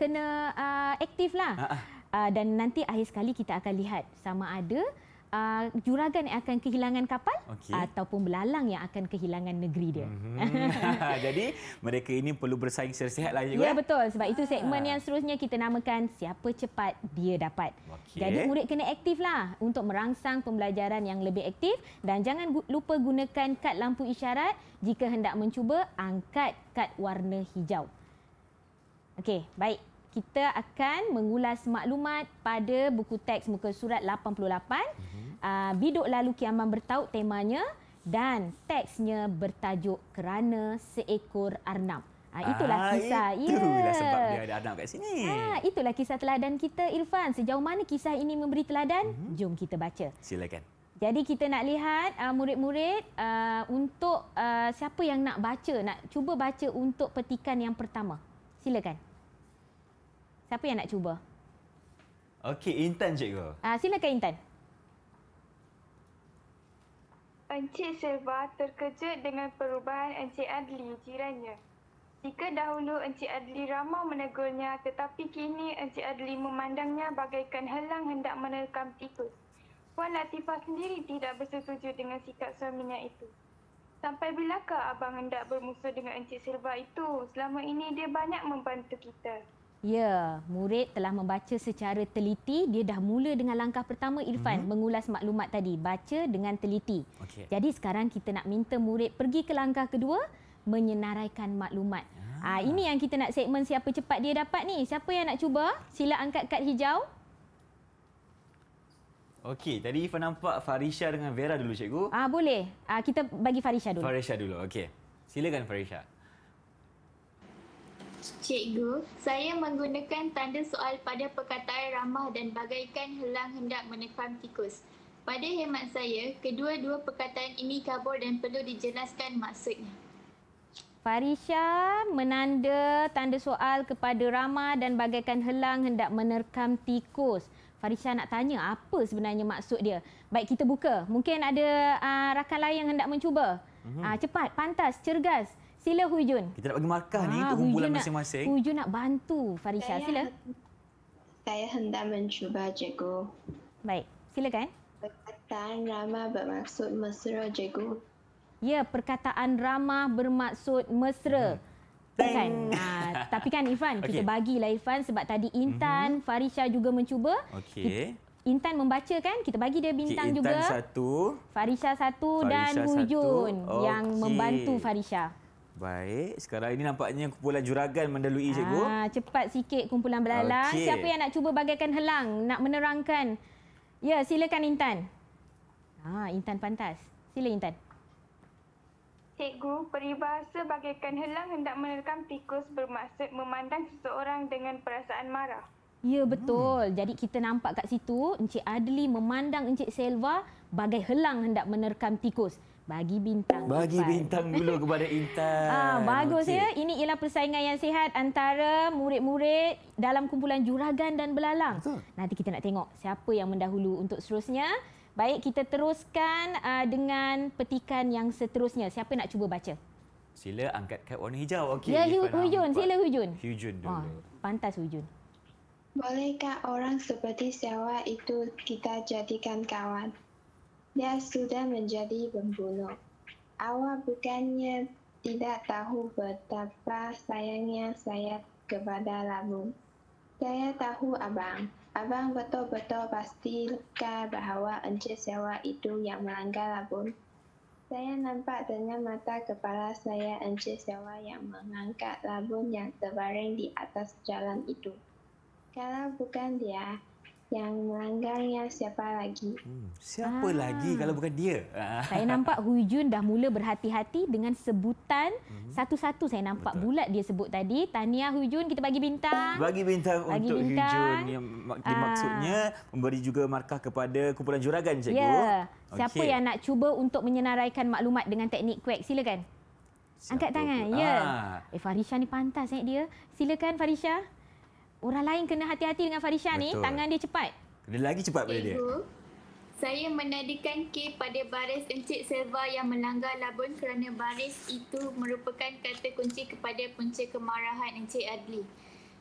kena uh, aktiflah. Uh, uh. Uh, dan nanti akhir sekali kita akan lihat sama ada uh, juragan yang akan kehilangan kapal okay. ataupun belalang yang akan kehilangan negeri dia. Mm-hmm. Jadi mereka ini perlu bersaing secara sihatlah juga. Ya eh? betul sebab ah. itu segmen yang seterusnya kita namakan siapa cepat dia dapat. Okay. Jadi murid kena aktiflah untuk merangsang pembelajaran yang lebih aktif dan jangan lupa gunakan kad lampu isyarat jika hendak mencuba angkat kad warna hijau. Okey, baik kita akan mengulas maklumat pada buku teks muka surat 88 mm-hmm. uh, biduk lalu kiaman bertaut temanya dan teksnya bertajuk kerana seekor arnab Ha, itulah ah, kisah. Itulah yeah. sebab dia ada anak kat sini. Ha, itulah kisah teladan kita, Irfan. Sejauh mana kisah ini memberi teladan? Mm-hmm. Jom kita baca. Silakan. Jadi kita nak lihat uh, murid-murid uh, untuk uh, siapa yang nak baca, nak cuba baca untuk petikan yang pertama. Silakan. Siapa yang nak cuba? Okey, Intan cikgu. Ah, uh, silakan Intan. Encik Silva terkejut dengan perubahan Encik Adli jirannya. Jika dahulu Encik Adli ramah menegurnya tetapi kini Encik Adli memandangnya bagaikan helang hendak menerkam tikus. Puan Latifah sendiri tidak bersetuju dengan sikap suaminya itu. Sampai bilakah abang hendak bermusuh dengan Encik Silva itu? Selama ini dia banyak membantu kita. Ya, murid telah membaca secara teliti. Dia dah mula dengan langkah pertama Irfan mm-hmm. mengulas maklumat tadi. Baca dengan teliti. Okay. Jadi sekarang kita nak minta murid pergi ke langkah kedua. Menyenaraikan maklumat. Ah. Ha, ini yang kita nak segmen siapa cepat dia dapat ni. Siapa yang nak cuba? Sila angkat kad hijau. Okey, tadi Irfan nampak Farisha dengan Vera dulu cikgu. Ah Boleh. Ah kita bagi Farisha dulu. Farisha dulu, okey. Silakan Farisha. Cikgu, saya menggunakan tanda soal pada perkataan ramah dan bagaikan helang hendak menekam tikus. Pada hemat saya, kedua-dua perkataan ini kabur dan perlu dijelaskan maksudnya. Farisha menanda tanda soal kepada Rama dan bagaikan helang hendak menerkam tikus. Farisha nak tanya apa sebenarnya maksud dia. Baik kita buka. Mungkin ada uh, rakan lain yang hendak mencuba. Uh, cepat, pantas, cergas. Sila Hujun. Kita nak bagi markah ni ah, untuk kumpulan masing-masing. Nak, Hujun nak bantu Farisha. Saya, Sila. Saya hendak mencuba cikgu. Baik. Silakan. Perkataan ramah bermaksud mesra cikgu. Ya, perkataan ramah bermaksud mesra. Hmm. Kan? Ha, tapi kan Irfan, okay. kita bagilah Irfan sebab tadi mhm. Intan, mm-hmm. Farisha juga mencuba. Okay. Intan membaca kan, kita bagi dia bintang okay, Intan juga. Intan satu. Farisha satu Farisha dan Hujun satu. yang membantu Farisha. Baik, sekarang ini nampaknya kumpulan juragan mendalui cikgu. Ah, cepat sikit kumpulan belalang. Okay. Siapa yang nak cuba bagaikan helang, nak menerangkan? Ya, silakan Intan. ah, Intan pantas. Sila Intan. Cikgu, peribahasa bagaikan helang hendak menerangkan tikus bermaksud memandang seseorang dengan perasaan marah. Ya, betul. Hmm. Jadi kita nampak kat situ Encik Adli memandang Encik Selva bagai helang hendak menerkam tikus bagi bintang. Bagi kepada. bintang dulu kepada Intan. Ah, bagus okay. ya. Ini ialah persaingan yang sihat antara murid-murid dalam kumpulan juragan dan belalang. Betul. Nanti kita nak tengok siapa yang mendahulu untuk seterusnya. Baik, kita teruskan uh, dengan petikan yang seterusnya. Siapa nak cuba baca? Sila angkat kad warna hijau. Okay. Ya, hu- Hujun. Sila Hujun. Hujun ah, dulu. Oh, pantas Hujun. Bolehkah orang seperti sewa itu kita jadikan kawan? dia sudah menjadi pembunuh. Awak bukannya tidak tahu betapa sayangnya saya kepada Labu. Saya tahu abang. Abang betul-betul pastikan bahawa Encik Sewa itu yang melanggar Labun. Saya nampak dengan mata kepala saya Encik Sewa yang mengangkat Labun yang terbaring di atas jalan itu. Kalau bukan dia, yang ya, siapa lagi? Hmm, siapa ah. lagi kalau bukan dia? Saya nampak Hui Jun dah mula berhati-hati dengan sebutan mhm. satu-satu hmm. saya nampak Betul. bulat dia sebut tadi. Tania Hui Jun, kita bagi bintang. Bagi bintang bagi untuk bintang. Hui Jun yang dimaksudnya ah. memberi juga markah kepada kumpulan juragan cikgu. Ya. Siapa okay. yang nak cuba untuk menyenaraikan maklumat dengan teknik kuek? Silakan. Siapa Angkat tangan. Ya. Ah. Eh Farisha ni pantas eh dia. Silakan Farisha. Farisha orang lain kena hati-hati dengan Farisha ni. Tangan dia cepat. Dia lagi cepat pada dia. Saya menadikan K pada baris Encik Selva yang melanggar labun kerana baris itu merupakan kata kunci kepada punca kemarahan Encik Adli.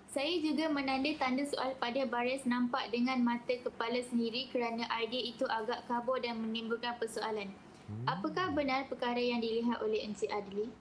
Saya juga menanda tanda soal pada baris nampak dengan mata kepala sendiri kerana idea itu agak kabur dan menimbulkan persoalan. Hmm. Apakah benar perkara yang dilihat oleh Encik Adli?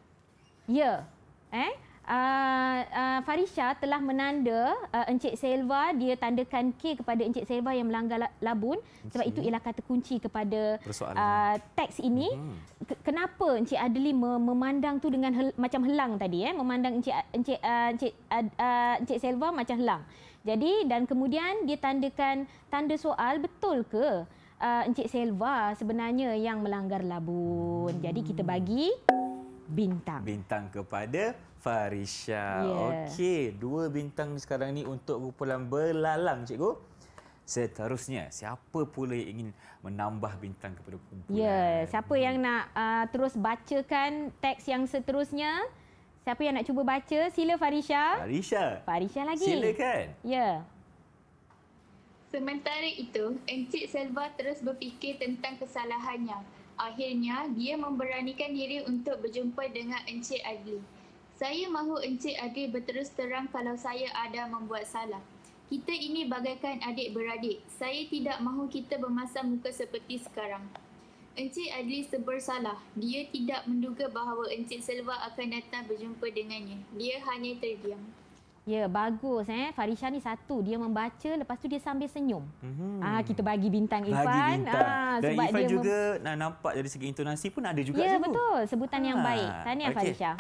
Ya. Eh? uh, uh, Farisha telah menanda uh, Encik Selva dia tandakan K kepada Encik Selva yang melanggar labun okay. sebab itu ialah kata kunci kepada uh, teks ini uh kenapa Encik Adli memandang tu dengan hel- macam helang tadi eh memandang Encik Encik uh, Encik uh, Encik Selva macam helang jadi dan kemudian dia tandakan tanda soal betul ke uh, Encik Selva sebenarnya yang melanggar labun hmm. jadi kita hmm. bagi bintang. Bintang kepada Farisha. Yeah. Okey, dua bintang sekarang ni untuk kumpulan belalang cikgu. Seterusnya, siapa pula yang ingin menambah bintang kepada kumpulan? Ya, yeah. siapa yang nak uh, terus bacakan teks yang seterusnya? Siapa yang nak cuba baca? Sila Farisha. Farisha. Farisha lagi. Silakan. Ya. Yeah. Sementara itu, Encik Selva terus berfikir tentang kesalahannya akhirnya dia memberanikan diri untuk berjumpa dengan Encik Adli. Saya mahu Encik Adli berterus terang kalau saya ada membuat salah. Kita ini bagaikan adik-beradik. Saya tidak mahu kita bermasa muka seperti sekarang. Encik Adli sebersalah. Dia tidak menduga bahawa Encik Selva akan datang berjumpa dengannya. Dia hanya terdiam. Ya, bagus eh. Farisha ni satu, dia membaca lepas tu dia sambil senyum. Mm-hmm. Ah kita bagi bintang Irfan. Bagi bintang. Ah Dan sebab Irfan dia juga mem- nampak dari segi intonasi pun ada juga Ya, juga. betul. Sebutan ah. yang baik. Tahniah okay. Farisha.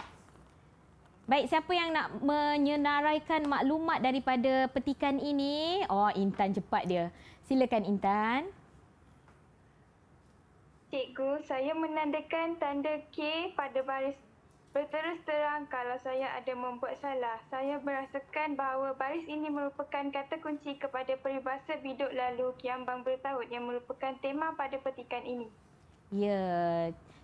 Baik, siapa yang nak menyenaraikan maklumat daripada petikan ini? Oh, Intan cepat dia. Silakan Intan. Cikgu, saya menandakan tanda K pada baris Berterus terang kalau saya ada membuat salah, saya merasakan bahawa baris ini merupakan kata kunci kepada peribahasa biduk lalu kiambang bertaut yang merupakan tema pada petikan ini. Ya,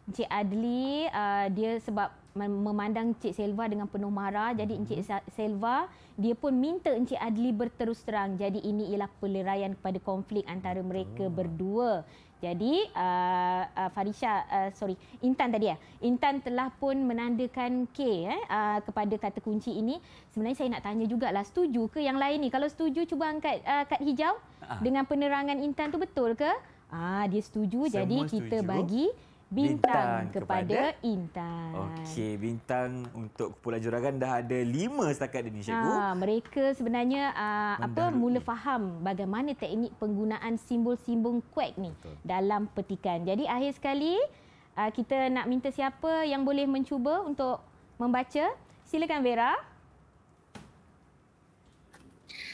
Encik Adli uh, dia sebab memandang Encik Selva dengan penuh marah. Jadi Encik mhm. Selva dia pun minta Encik Adli berterus terang. Jadi ini ialah peleraian kepada konflik antara mereka oh. berdua. Jadi uh, uh, Farisha uh, sorry Intan tadi ya. Intan telah pun menandakan K eh uh, kepada kata kunci ini. Sebenarnya saya nak tanya juga lah setuju ke yang lain ni? Kalau setuju cuba angkat uh, kad hijau ah. dengan penerangan Intan tu betul ke? Ah dia setuju Semua jadi kita setuju. bagi Bintang, bintang kepada, kepada Intan. Okey, Bintang untuk kepulauan juragan dah ada lima setakat ini, Cikgu. Ha, mereka sebenarnya aa, ah, apa mula faham bagaimana teknik penggunaan simbol-simbol kuek ni Betul. dalam petikan. Jadi akhir sekali aa, ah, kita nak minta siapa yang boleh mencuba untuk membaca. Silakan Vera.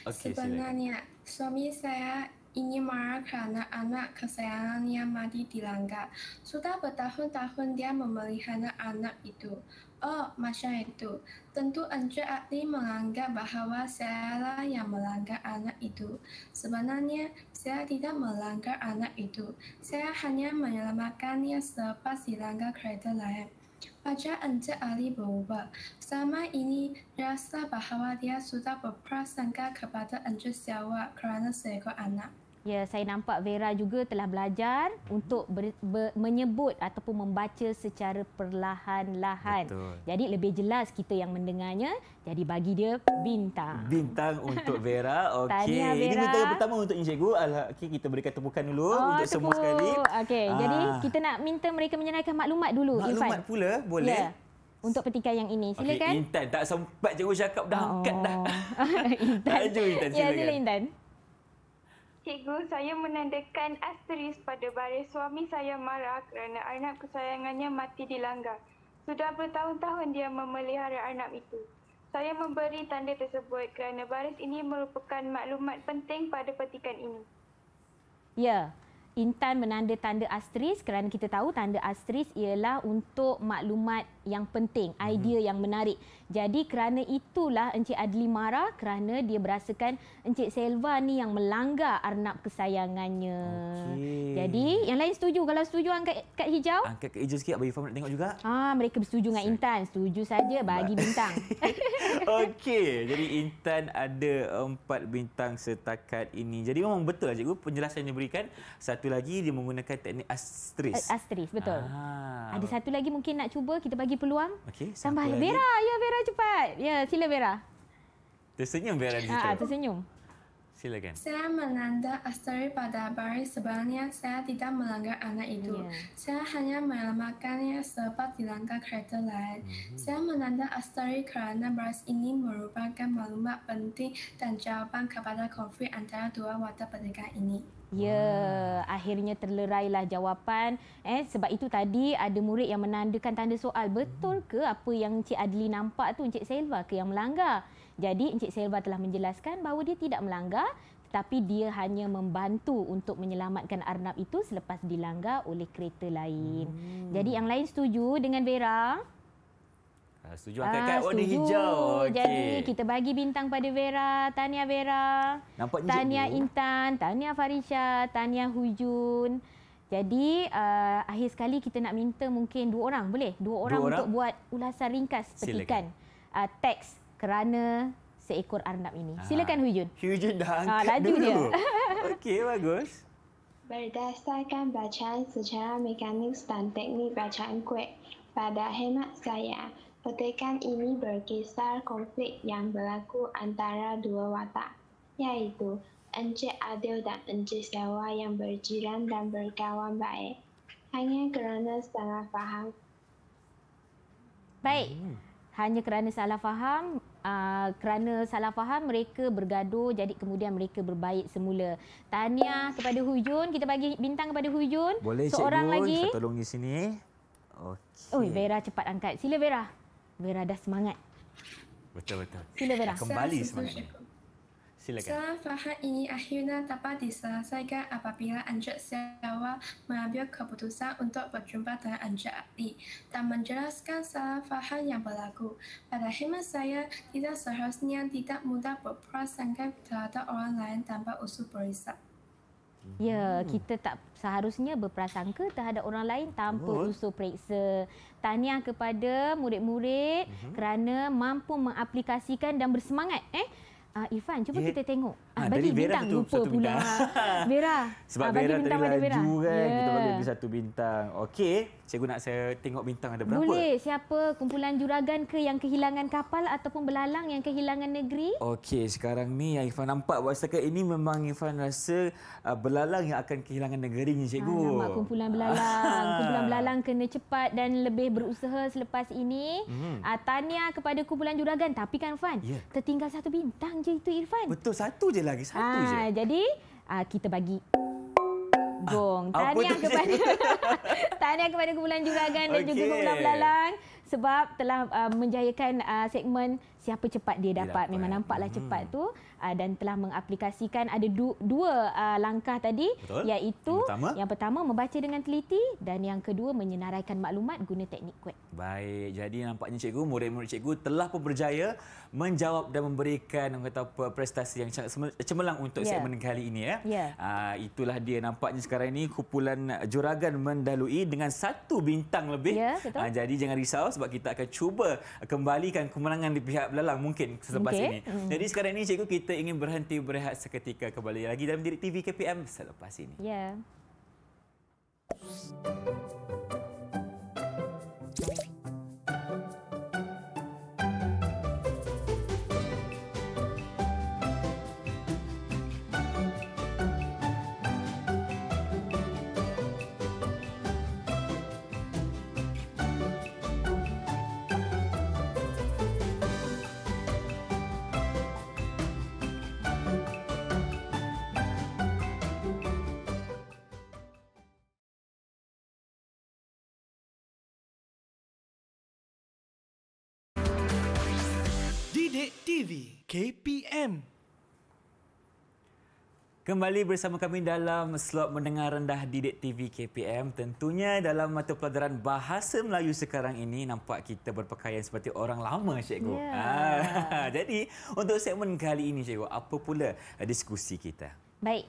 Okay, Sebenarnya silakan. suami saya ini marah kerana anak kesayangannya mati dilanggar. Sudah bertahun-tahun dia memelihara anak itu. Oh, macam itu. Tentu Encik Adli menganggap bahawa saya lah yang melanggar anak itu. Sebenarnya, saya tidak melanggar anak itu. Saya hanya menyelamatkannya selepas dilanggar kereta lain. Baca Encik Ali berubah. Selama ini, rasa bahawa dia sudah berprasangka kepada Encik Siawak kerana seekor anak. Ya, saya nampak Vera juga telah belajar untuk ber, ber, menyebut ataupun membaca secara perlahan-lahan. Jadi lebih jelas kita yang mendengarnya. Jadi bagi dia bintang. Bintang untuk Vera. Okey. Ini bintang pertama untuk Encik Guru. Okey, kita berikan tepukan dulu oh, untuk tepuk. semua sekali. Okey. Ah. Jadi kita nak minta mereka menyenaraikan maklumat dulu, Maklumat Irfan. pula boleh. Ya. Untuk petikan yang ini. Silakan. Okay, Intan tak sempat cikgu cakap dah oh. angkat dah. Oh. Intan. Laju Intan ya, silakan. Ya, sila Intan cikgu saya menandakan asteris pada baris suami saya marah kerana anak kesayangannya mati dilanggar. Sudah bertahun-tahun dia memelihara anak itu. Saya memberi tanda tersebut kerana baris ini merupakan maklumat penting pada petikan ini. Ya, Intan menanda tanda asteris kerana kita tahu tanda asteris ialah untuk maklumat yang penting, mhm. idea mm-hmm. yang menarik. Jadi kerana itulah Encik Adli marah kerana dia berasakan Encik Selva ni yang melanggar arnab kesayangannya. Okay. Jadi yang lain setuju? Kalau setuju angkat kad hijau. Angkat kad hijau sikit bagi Farm tengok juga. Ah, mereka bersetuju dengan Intan. Setuju saja bagi bintang. Okey, jadi Intan ada empat bintang setakat ini. Jadi memang betul lah cikgu penjelasan yang diberikan. Satu lagi dia menggunakan teknik asteris. Asteris, betul. Ah. Ada satu lagi mungkin nak cuba kita bagi peluang. Okey, tambah lagi? Vera. Ya Vera cepat. Ya, sila Vera. Tersenyum Vera di situ. Ah, ha, tersenyum. Silakan. Saya menanda asteri pada baris sebenarnya saya tidak melanggar anak itu. Yeah. Saya hanya melemahkannya sebab dilanggar kereta lain. Mm-hmm. Saya menanda asteri kerana baris ini merupakan maklumat penting dan jawapan kepada konflik antara dua wadah pernikahan ini. Ya, hmm. akhirnya terlerailah jawapan. Eh, sebab itu tadi ada murid yang menandakan tanda soal. Betul hmm. ke apa yang Encik Adli nampak tu Encik Selva ke yang melanggar? Jadi Encik Selva telah menjelaskan bahawa dia tidak melanggar tetapi dia hanya membantu untuk menyelamatkan arnab itu selepas dilanggar oleh kereta lain. Hmm. Jadi yang lain setuju dengan Vera? Ah, setuju angkat ah, kad warna hijau. Okay. Jadi kita bagi bintang pada Vera. Tahniah Vera. Nampak Tahniah Intan. Tahniah Farisha. Tahniah Hujun. Jadi uh, akhir sekali kita nak minta mungkin dua orang boleh? Dua orang, dua orang. untuk buat ulasan ringkas petikan uh, teks kerana seekor arnab ini. Silakan Hujun. Hujun dah angkat ha, laju dulu. Okey, bagus. Berdasarkan bacaan secara mekanik dan teknik bacaan kuek pada hemat saya, Petikan ini berkisar konflik yang berlaku antara dua watak, yaitu Encik Adil dan Encik Sewa yang berjiran dan berkawan baik. Hanya kerana salah faham. Baik. Hmm. Hanya kerana salah faham, uh, kerana salah faham mereka bergaduh jadi kemudian mereka berbaik semula. Tanya kepada Hujun, kita bagi bintang kepada Hujun. Boleh, Seorang Cik Gun, lagi. Saya tolong di sini. Okey. Oi, Vera cepat angkat. Sila Vera. Vera dah semangat. Betul betul. Sila Vera. Kembali semangat. Silakan. ini akhirnya dapat diselesaikan apabila Anja Syawa mengambil keputusan untuk berjumpa dengan Anja Abdi dan menjelaskan salah yang berlaku. Pada hemat saya, tidak seharusnya tidak mudah berprasangka terhadap orang lain tanpa usul periksa. Ya, hmm. kita tak seharusnya berprasangka terhadap orang lain tanpa oh. unsur periksa. Tahniah kepada murid-murid uh-huh. kerana mampu mengaplikasikan dan bersemangat eh Uh, Irfan, cuba yeah. kita tengok. Ha, bagi dari Vera bintang, lupa satu pula. Bintang. Vera. Sebab uh, Vera tadi laju kan, yeah. kita ya. bagi satu bintang. Okey, cikgu nak saya tengok bintang ada berapa? Boleh, siapa? Kumpulan juragan ke yang kehilangan kapal ataupun belalang yang kehilangan negeri? Okey, sekarang ni yang Irfan nampak buat setakat ini memang Irfan rasa uh, belalang yang akan kehilangan negeri ni, cikgu. Ha, nampak kumpulan belalang. kumpulan belalang kena cepat dan lebih berusaha selepas ini. Mm. Uh, tanya kepada kumpulan juragan. Tapi kan, Irfan, yeah. tertinggal satu bintang je itu Irfan. Betul satu je lagi, satu ha, je. jadi uh, kita bagi gong. Ah, Tahniah kepada Tahniah kepada kumpulan juragan dan okay. juga kumpulan belalang sebab telah uh, menjayakan uh, segmen siapa cepat dia dapat. dapat. Memang nampaklah hmm. cepat tu uh, dan telah mengaplikasikan ada du- dua uh, langkah tadi Betul. iaitu yang pertama. yang pertama membaca dengan teliti dan yang kedua menyenaraikan maklumat guna teknik kuat. Baik, jadi nampaknya cikgu murid-murid cikgu telah pun berjaya menjawab dan memberikan kata apa prestasi yang sangat cemerlang untuk yeah. segmen kali ini ya. Yeah. Ya. Uh, itulah dia nampaknya sekarang ini kumpulan juragan mendalui dengan satu bintang lebih. Yeah, ya, uh, jadi jangan risau sebab kita akan cuba kembalikan kemenangan di pihak belalang mungkin selepas okay. ini. Mm. Jadi sekarang ini cikgu kita ingin berhenti berehat seketika kembali lagi dalam diri TV KPM selepas ini. Ya. Yeah. Thank Sidik TV KPM Kembali bersama kami dalam slot mendengar rendah Didik TV KPM. Tentunya dalam mata pelajaran Bahasa Melayu sekarang ini nampak kita berpakaian seperti orang lama, Cikgu. Yeah. Ya. Ha. Jadi, untuk segmen kali ini, Cikgu, apa pula diskusi kita? Baik.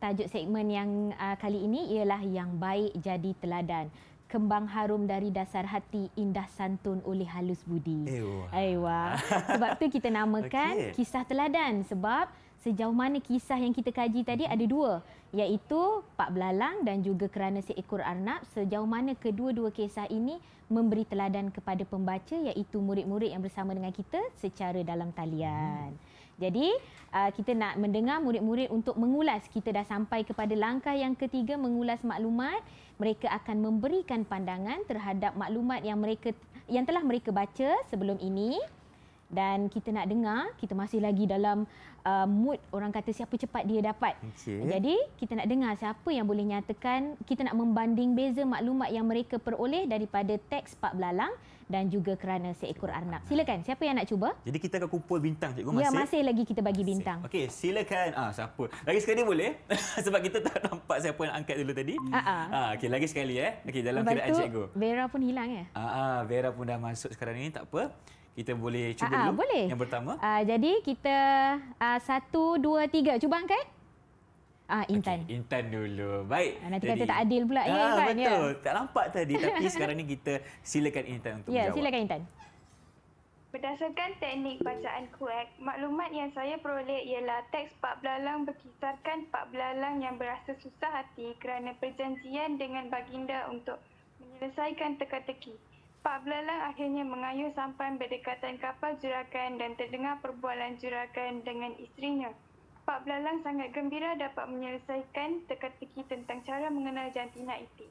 Tajuk segmen yang ah, kali ini ialah yang baik jadi teladan kembang harum dari dasar hati indah santun oleh halus budi. Aiwa. Sebab tu kita namakan okay. kisah teladan sebab sejauh mana kisah yang kita kaji tadi ada dua iaitu Pak Belalang dan juga kerana seekor arnab sejauh mana kedua-dua kisah ini memberi teladan kepada pembaca iaitu murid-murid yang bersama dengan kita secara dalam talian. Hmm. Jadi uh, kita nak mendengar murid-murid untuk mengulas. Kita dah sampai kepada langkah yang ketiga mengulas maklumat. Mereka akan memberikan pandangan terhadap maklumat yang mereka yang telah mereka baca sebelum ini. Dan kita nak dengar, kita masih lagi dalam uh, mood orang kata siapa cepat dia dapat. Okay. Jadi kita nak dengar siapa yang boleh nyatakan, kita nak membanding beza maklumat yang mereka peroleh daripada teks Pak Belalang dan juga kerana seekor anak. Silakan, siapa yang nak cuba? Jadi kita akan kumpul bintang cikgu ya, masih. Ya, masih lagi kita bagi bintang. Okey, silakan. Ah, siapa? Lagi sekali boleh? Sebab kita tak nampak siapa yang angkat dulu tadi. Ah, ah. ah okey lagi sekali eh. Okey, dalam keadaan cikgu. Vera pun hilang eh? Ah, ah. Vera pun dah masuk sekarang ni, tak apa. Kita boleh ah, cuba Aa, ah, dulu boleh. yang pertama. Ah jadi kita uh, satu, dua, tiga. Cuba angkat. Ah Intan. Okay, Intan dulu. Baik. Ah, nanti jadi, kata tak adil pula. Ya, ah, ya, Intan, betul. Ya. Tak nampak tadi. Tapi sekarang ni kita silakan Intan untuk ya, menjawab. Ya, silakan Intan. Berdasarkan teknik bacaan kuek, maklumat yang saya peroleh ialah teks Pak Belalang berkisarkan Pak Belalang yang berasa susah hati kerana perjanjian dengan Baginda untuk menyelesaikan teka-teki. Pak Belalang akhirnya mengayuh sampan berdekatan kapal jurakan dan terdengar perbualan jurakan dengan isterinya. Pak Belalang sangat gembira dapat menyelesaikan teka-teki tentang cara mengenal jantina itu.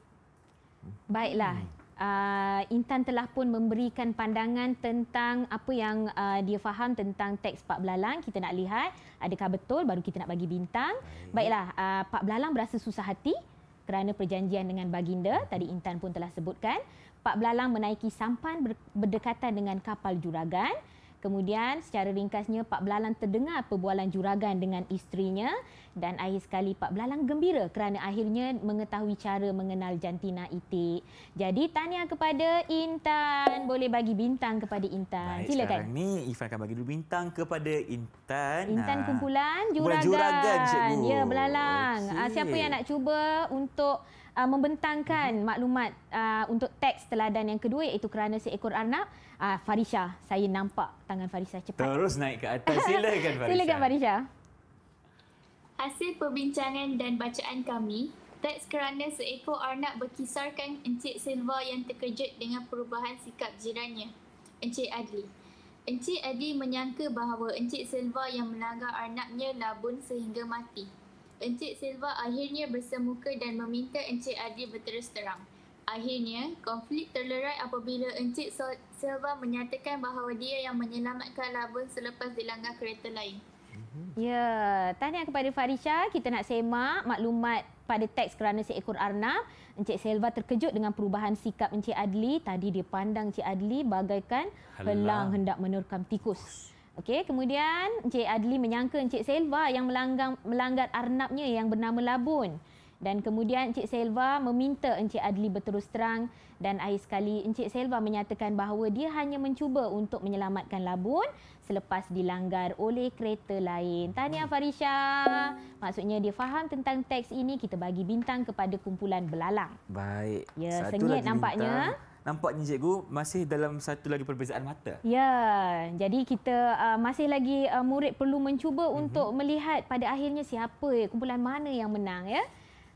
Baiklah. Uh, Intan telah pun memberikan pandangan tentang apa yang uh, dia faham tentang teks Pak Belalang. Kita nak lihat adakah betul baru kita nak bagi bintang. Baiklah, uh, Pak Belalang berasa susah hati kerana perjanjian dengan baginda. Tadi Intan pun telah sebutkan. Pak Belalang menaiki sampan berdekatan dengan kapal juragan. Kemudian secara ringkasnya Pak Belalang terdengar perbualan juragan dengan isterinya dan akhir sekali Pak Belalang gembira kerana akhirnya mengetahui cara mengenal jantina itik. Jadi tanya kepada Intan. Boleh bagi bintang kepada Intan. Baik, Silakan. Sekarang ni Ifan akan bagi dulu bintang kepada Intan. Intan ha. kumpulan juragan. Kumpulan juragan Cikgu. Ya Belalang. Ah, okay. Siapa yang nak cuba untuk ah, membentangkan mm-hmm. maklumat uh, untuk teks teladan yang kedua iaitu kerana seekor anak. Ah Farisha. Saya nampak tangan Farisha cepat. Terus naik ke atas. Silakan Farisha. Silakan Farisha. Hasil perbincangan dan bacaan kami, teks kerana seekor arnab berkisarkan Encik Silva yang terkejut dengan perubahan sikap jirannya, Encik Adli. Encik Adli menyangka bahawa Encik Silva yang melanggar arnabnya labun sehingga mati. Encik Silva akhirnya bersemuka dan meminta Encik Adli berterus terang. Akhirnya, konflik terlerai apabila Encik Silva menyatakan bahawa dia yang menyelamatkan Labun selepas dilanggar kereta lain. Mhm. Ya, tanya kepada Farisha. Kita nak semak maklumat pada teks kerana seekor arnab. Encik Selva terkejut dengan perubahan sikap Encik Adli. Tadi dia pandang Encik Adli bagaikan pelang hendak menerkam tikus. Okey, kemudian Encik Adli menyangka Encik Selva yang melanggar, melanggar arnabnya yang bernama Labun. Dan kemudian Encik Selva meminta Encik Adli berterus terang dan akhir sekali Encik Selva menyatakan bahawa dia hanya mencuba untuk menyelamatkan labun selepas dilanggar oleh kereta lain. Tahniah Farisha. Maksudnya dia faham tentang teks ini kita bagi bintang kepada kumpulan belalang. Baik. Ya, Satu sengit lagi nampaknya. Bintang. Nampaknya cikgu masih dalam satu lagi perbezaan mata. Ya, jadi kita uh, masih lagi uh, murid perlu mencuba hmm untuk melihat pada akhirnya siapa kumpulan mana yang menang ya.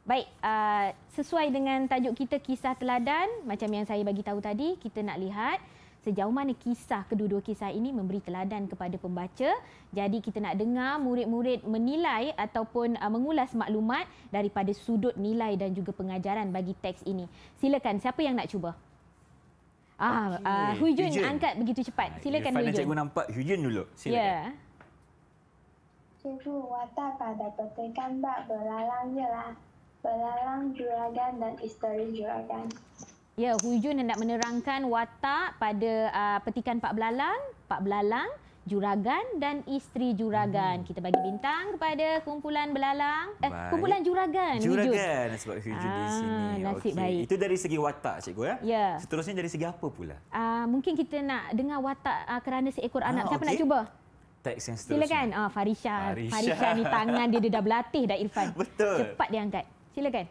Baik, uh, sesuai dengan tajuk kita kisah teladan, macam yang saya bagi tahu tadi, kita nak lihat sejauh mana kisah kedua-dua kisah ini memberi teladan kepada pembaca. Jadi kita nak dengar murid-murid menilai ataupun uh, mengulas maklumat daripada sudut nilai dan juga pengajaran bagi teks ini. Silakan, siapa yang nak cuba? Ah, okay. uh, ah, Hujun, Hujun angkat begitu cepat. Ah, Silakan Hujun. Cikgu nampak Hujun dulu. Silakan. Yeah. Cikgu, watak pada petikan bak berlalang je lah. Pelarang juragan dan isteri juragan. Ya, Hujun hendak menerangkan watak pada uh, petikan Pak Belalang, Pak Belalang, Juragan dan Isteri Juragan. Hmm. Kita bagi bintang kepada kumpulan Belalang, eh, kumpulan Juragan. Juragan Hujun. sebab Hujun ah, di sini. Nasib okay. baik. Itu dari segi watak, Cikgu. Ya. ya. Seterusnya dari segi apa pula? Uh, mungkin kita nak dengar watak uh, kerana seekor anak. Ah, Siapa okay. nak cuba? Teks yang seterusnya. Silakan. Oh, Farisha. Farisha. Farisha ni tangan dia, dia dah berlatih dah, Irfan. Betul. Cepat dia angkat. Silakan.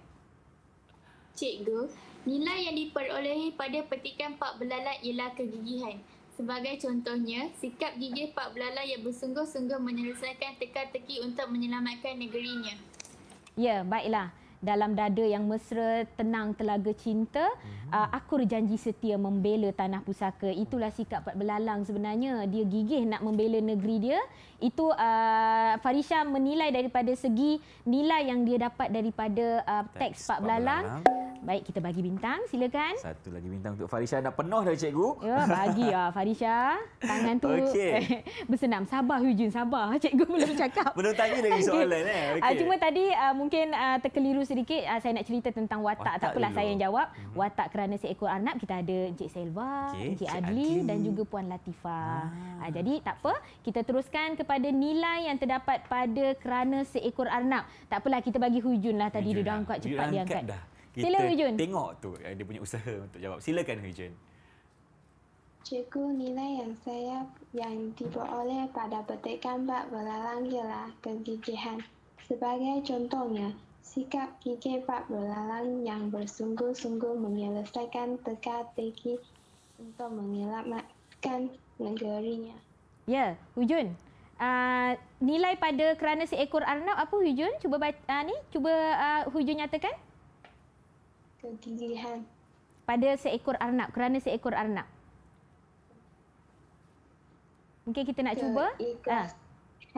Cikgu, nilai yang diperolehi pada petikan pak belalat ialah kegigihan. Sebagai contohnya, sikap gigih pak Belala yang bersungguh-sungguh menyelesaikan teka-teki untuk menyelamatkan negerinya. Ya, baiklah dalam dada yang mesra tenang telaga cinta mhm. uh, akur janji setia membela tanah pusaka itulah sikap Pak Belalang sebenarnya dia gigih nak membela negeri dia itu uh, Farisha menilai daripada segi nilai yang dia dapat daripada uh, teks Pat Belalang, Pak Belalang. Baik, kita bagi bintang. Silakan. Satu lagi bintang untuk Farisha. Dah penuh dah, cikgu. Ya, bagi ya, Farisha. Tangan tu okay. bersenam. Sabar, Hujun. Sabar. Cikgu belum cakap. Belum tanya lagi soalan. Okay. Eh. Ah, okay. Cuma tadi uh, mungkin uh, terkeliru sedikit. Uh, saya nak cerita tentang watak. watak tak apalah saya yang jawab. Mm-hmm. Watak kerana seekor anak. Kita ada Encik Selva, okay. Encik, Encik Adli, dan juga Puan Latifah. Ah. Uh, jadi, tak apa. Kita teruskan kepada nilai yang terdapat pada kerana seekor anak. Tak apalah kita bagi hujun lah tadi hujun dia dah lah. angkat cepat dia angkat. Dah kita Sila, Hujun. tengok tu dia punya usaha untuk jawab. Silakan Hujun. Cikgu nilai yang saya yang diperoleh pada petik gambar belalang ialah kegigihan. Sebagai contohnya, sikap gigi Pak belalang yang bersungguh-sungguh menyelesaikan teka-teki untuk menyelamatkan negerinya. Ya, Hujun. Uh, ah, nilai pada kerana seekor arnab apa Hujun? Cuba uh, ni, cuba uh, ah, Hujun nyatakan kegigihan. Pada seekor arnab, kerana seekor arnab. Mungkin kita nak cuba. Keikhlas. Ha.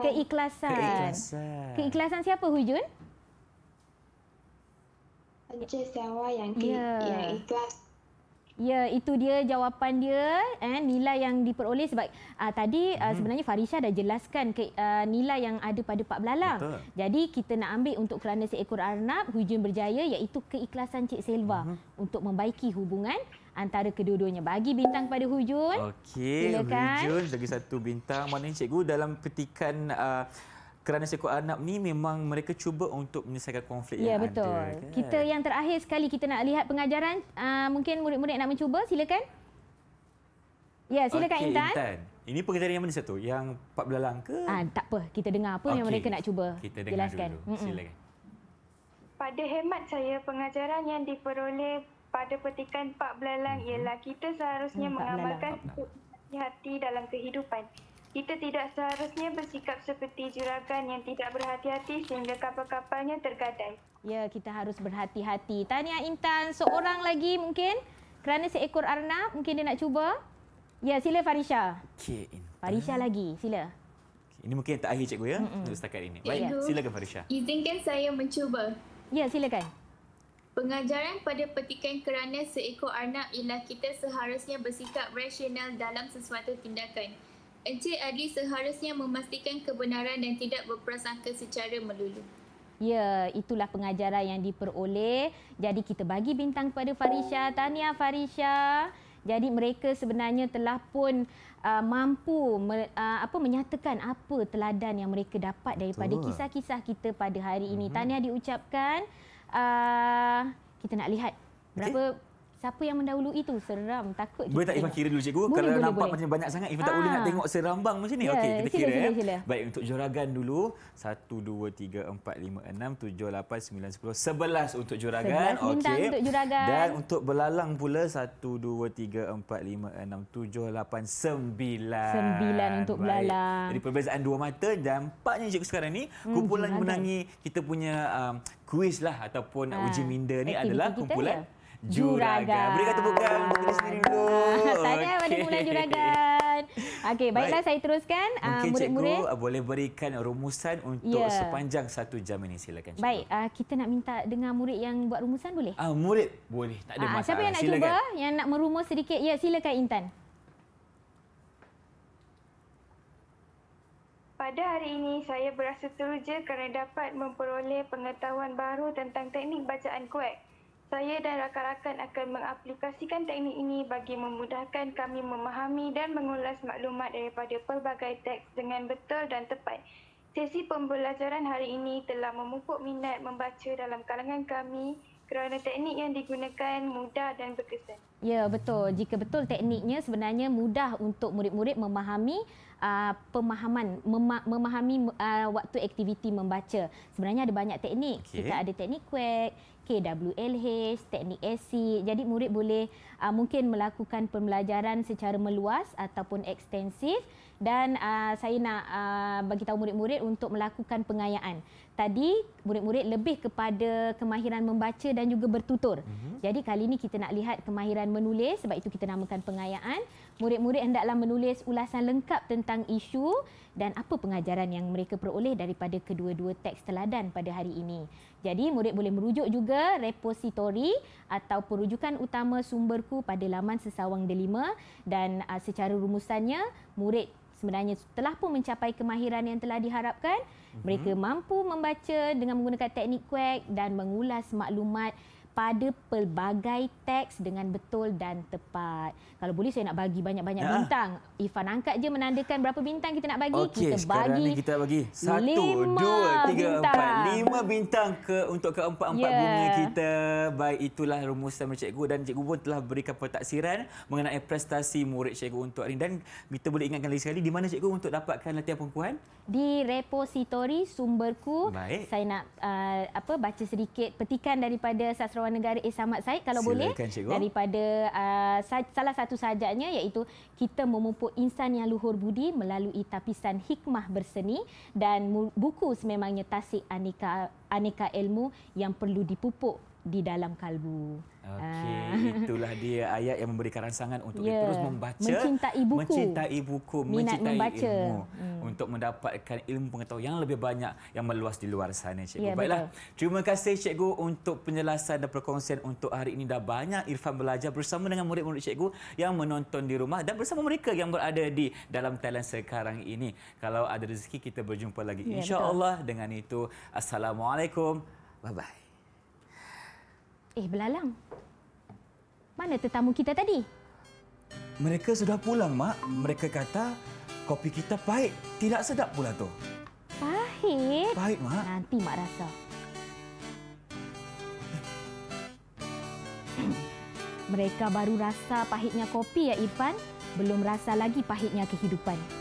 Ah. Keikhlasan. Keikhlasan. Keikhlasan siapa Hujun? Encik Sawa yang, ke, ya. yang ikhlas Ya, itu dia jawapan dia eh nilai yang diperoleh sebab uh, tadi uh, hmm. sebenarnya Farisha dah jelaskan ke uh, nilai yang ada pada Pak Belalang. Betul. Jadi kita nak ambil untuk kerana seekor arnab hujung berjaya iaitu keikhlasan Cik Selva hmm. untuk membaiki hubungan antara kedua-duanya. Bagi bintang pada hujung. Okey, hujung lagi satu bintang. Maknanya cikgu dalam petikan uh, kerana Sekut anak ni memang mereka cuba untuk menyelesaikan konflik ya, yang betul. ada. Ya, kan? betul. Kita yang terakhir sekali kita nak lihat pengajaran. Uh, mungkin murid-murid nak mencuba. Silakan. Ya, silakan okay, Intan. Intan. Ini pengajaran yang mana satu? Yang 14 lang ke? Uh, tak apa. Kita dengar apa okay. yang mereka nak cuba. Kita dengar Jelaskan. dulu. Mm-mm. Silakan. Pada hemat saya, pengajaran yang diperoleh pada petikan 14 lang mm-hmm. ialah kita seharusnya mm, mengamalkan hati dalam kehidupan kita tidak seharusnya bersikap seperti juragan yang tidak berhati-hati sehingga kapal-kapalnya tergadai. Ya, kita harus berhati-hati. Tanya Intan, seorang lagi mungkin kerana seekor arnab mungkin dia nak cuba. Ya, sila Farisha. Okey, Intan. Farisha lagi, sila. Ini mungkin yang terakhir cikgu ya, Mm-mm. untuk setakat ini. Baik, Cikgu, silakan Farisha. Izinkan saya mencuba. Ya, silakan. Pengajaran pada petikan kerana seekor anak ialah kita seharusnya bersikap rasional dalam sesuatu tindakan. Encik Adi seharusnya memastikan kebenaran dan tidak berprasangka secara melulu. Ya, itulah pengajaran yang diperoleh. Jadi kita bagi bintang kepada Farisha. Tahniah Farisha. Jadi mereka sebenarnya telah pun uh, mampu me, uh, apa menyatakan apa teladan yang mereka dapat daripada kisah-kisah kita pada hari ini. Mm-hmm. Tahniah diucapkan. Uh, kita nak lihat berapa Siapa yang mendahului tu seram, takut cikgu. Boleh tak Ifah kira dulu cikgu? Boleh, Kalau boleh, nampak boleh. macam banyak sangat, Ifah tak boleh nak ah. tengok serambang macam ni. Yeah, Okey, kita sila, kira. Sila, eh. sila. Ya. Baik, untuk juragan dulu. 1, 2, 3, 4, 5, 6, 7, 8, 9, 10, 11 untuk juragan. 11 untuk juragan. Dan untuk belalang pula, 1, 2, 3, 4, 5, 6, 7, 8, 9. 9 untuk Baik. belalang. Jadi perbezaan dua mata dan empatnya cikgu sekarang ni, hmm, kumpulan menangi kita punya um, kuis lah ataupun ha, uji minda ni adalah kumpulan. ya? Juragan. Berikan tepukan untuk diri sendiri dulu. Tanya pada mula Juragan. Okay, baiklah saya teruskan. Ah, murid-murid. cikgu boleh berikan rumusan untuk ya. sepanjang satu jam ini. Silakan cikgu. Baik, ah, kita nak minta dengar murid yang buat rumusan boleh? Ah, murid boleh. Tak ada masalah. Siapa yang nak cuba? Yang nak merumus sedikit? Ya, silakan Intan. Pada hari ini, saya berasa teruja kerana dapat memperoleh pengetahuan baru tentang teknik bacaan kuek. Saya dan rakan-rakan akan mengaplikasikan teknik ini bagi memudahkan kami memahami dan mengulas maklumat daripada pelbagai teks dengan betul dan tepat. Sesi pembelajaran hari ini telah memupuk minat membaca dalam kalangan kami kerana teknik yang digunakan mudah dan berkesan. Ya, betul. Jika betul tekniknya sebenarnya mudah untuk murid-murid memahami Uh, pemahaman mema- memahami uh, waktu aktiviti membaca sebenarnya ada banyak teknik okay. kita ada teknik quack KWLH, teknik AC. Jadi murid boleh uh, mungkin melakukan pembelajaran secara meluas ataupun ekstensif dan uh, saya nak uh, bagi tahu murid-murid untuk melakukan pengayaan. Tadi murid-murid lebih kepada kemahiran membaca dan juga bertutur. Mm-hmm. Jadi kali ini kita nak lihat kemahiran menulis sebab itu kita namakan pengayaan. Murid-murid hendaklah menulis ulasan lengkap tentang isu dan apa pengajaran yang mereka peroleh daripada kedua-dua teks teladan pada hari ini. Jadi murid boleh merujuk juga repositori atau perujukan utama sumberku pada laman sesawang delima dan uh, secara rumusannya murid sebenarnya telah pun mencapai kemahiran yang telah diharapkan. Mhm. Mereka mampu membaca dengan menggunakan teknik quack dan mengulas maklumat pada pelbagai teks dengan betul dan tepat. Kalau boleh saya nak bagi banyak-banyak ya. bintang. Ifan angkat je menandakan berapa bintang kita nak bagi. Okay, kita bagi. Ni kita bagi. Satu, lima dua, tiga, bintang. empat. Lima bintang ke, untuk keempat-empat yeah. bunga kita. Baik itulah rumusan dari cikgu. Dan cikgu pun telah berikan pertaksiran mengenai prestasi murid cikgu untuk hari ini. Dan kita boleh ingatkan lagi sekali di mana cikgu untuk dapatkan latihan perempuan? Di repositori sumberku. Baik. Saya nak uh, apa baca sedikit petikan daripada sastra Sastrawan Negara Ismat eh, Said kalau Silakan, boleh cikgu. daripada uh, salah satu sajaknya iaitu kita memupuk insan yang luhur budi melalui tapisan hikmah berseni dan buku sememangnya tasik aneka aneka ilmu yang perlu dipupuk di dalam kalbu. Okey, ah. itulah dia ayat yang memberikan rangsangan untuk yeah. terus membaca. Mencintai buku. Mencintai buku, Minat mencintai membaca. ilmu. Hmm. Untuk mendapatkan ilmu pengetahuan yang lebih banyak, yang meluas di luar sana, Cikgu. Yeah, Baiklah, betul. terima kasih Cikgu untuk penjelasan dan perkongsian untuk hari ini. Dah banyak Irfan belajar bersama dengan murid-murid Cikgu yang menonton di rumah dan bersama mereka yang berada di dalam Thailand sekarang ini. Kalau ada rezeki, kita berjumpa lagi. Yeah, ya, InsyaAllah dengan itu, Assalamualaikum. Bye-bye. Eh, belalang. Mana tetamu kita tadi? Mereka sudah pulang, Mak. Mereka kata kopi kita pahit. Tidak sedap pula tu. Pahit? Pahit, Mak. Nanti Mak rasa. Mereka baru rasa pahitnya kopi, ya Irfan. Belum rasa lagi pahitnya kehidupan.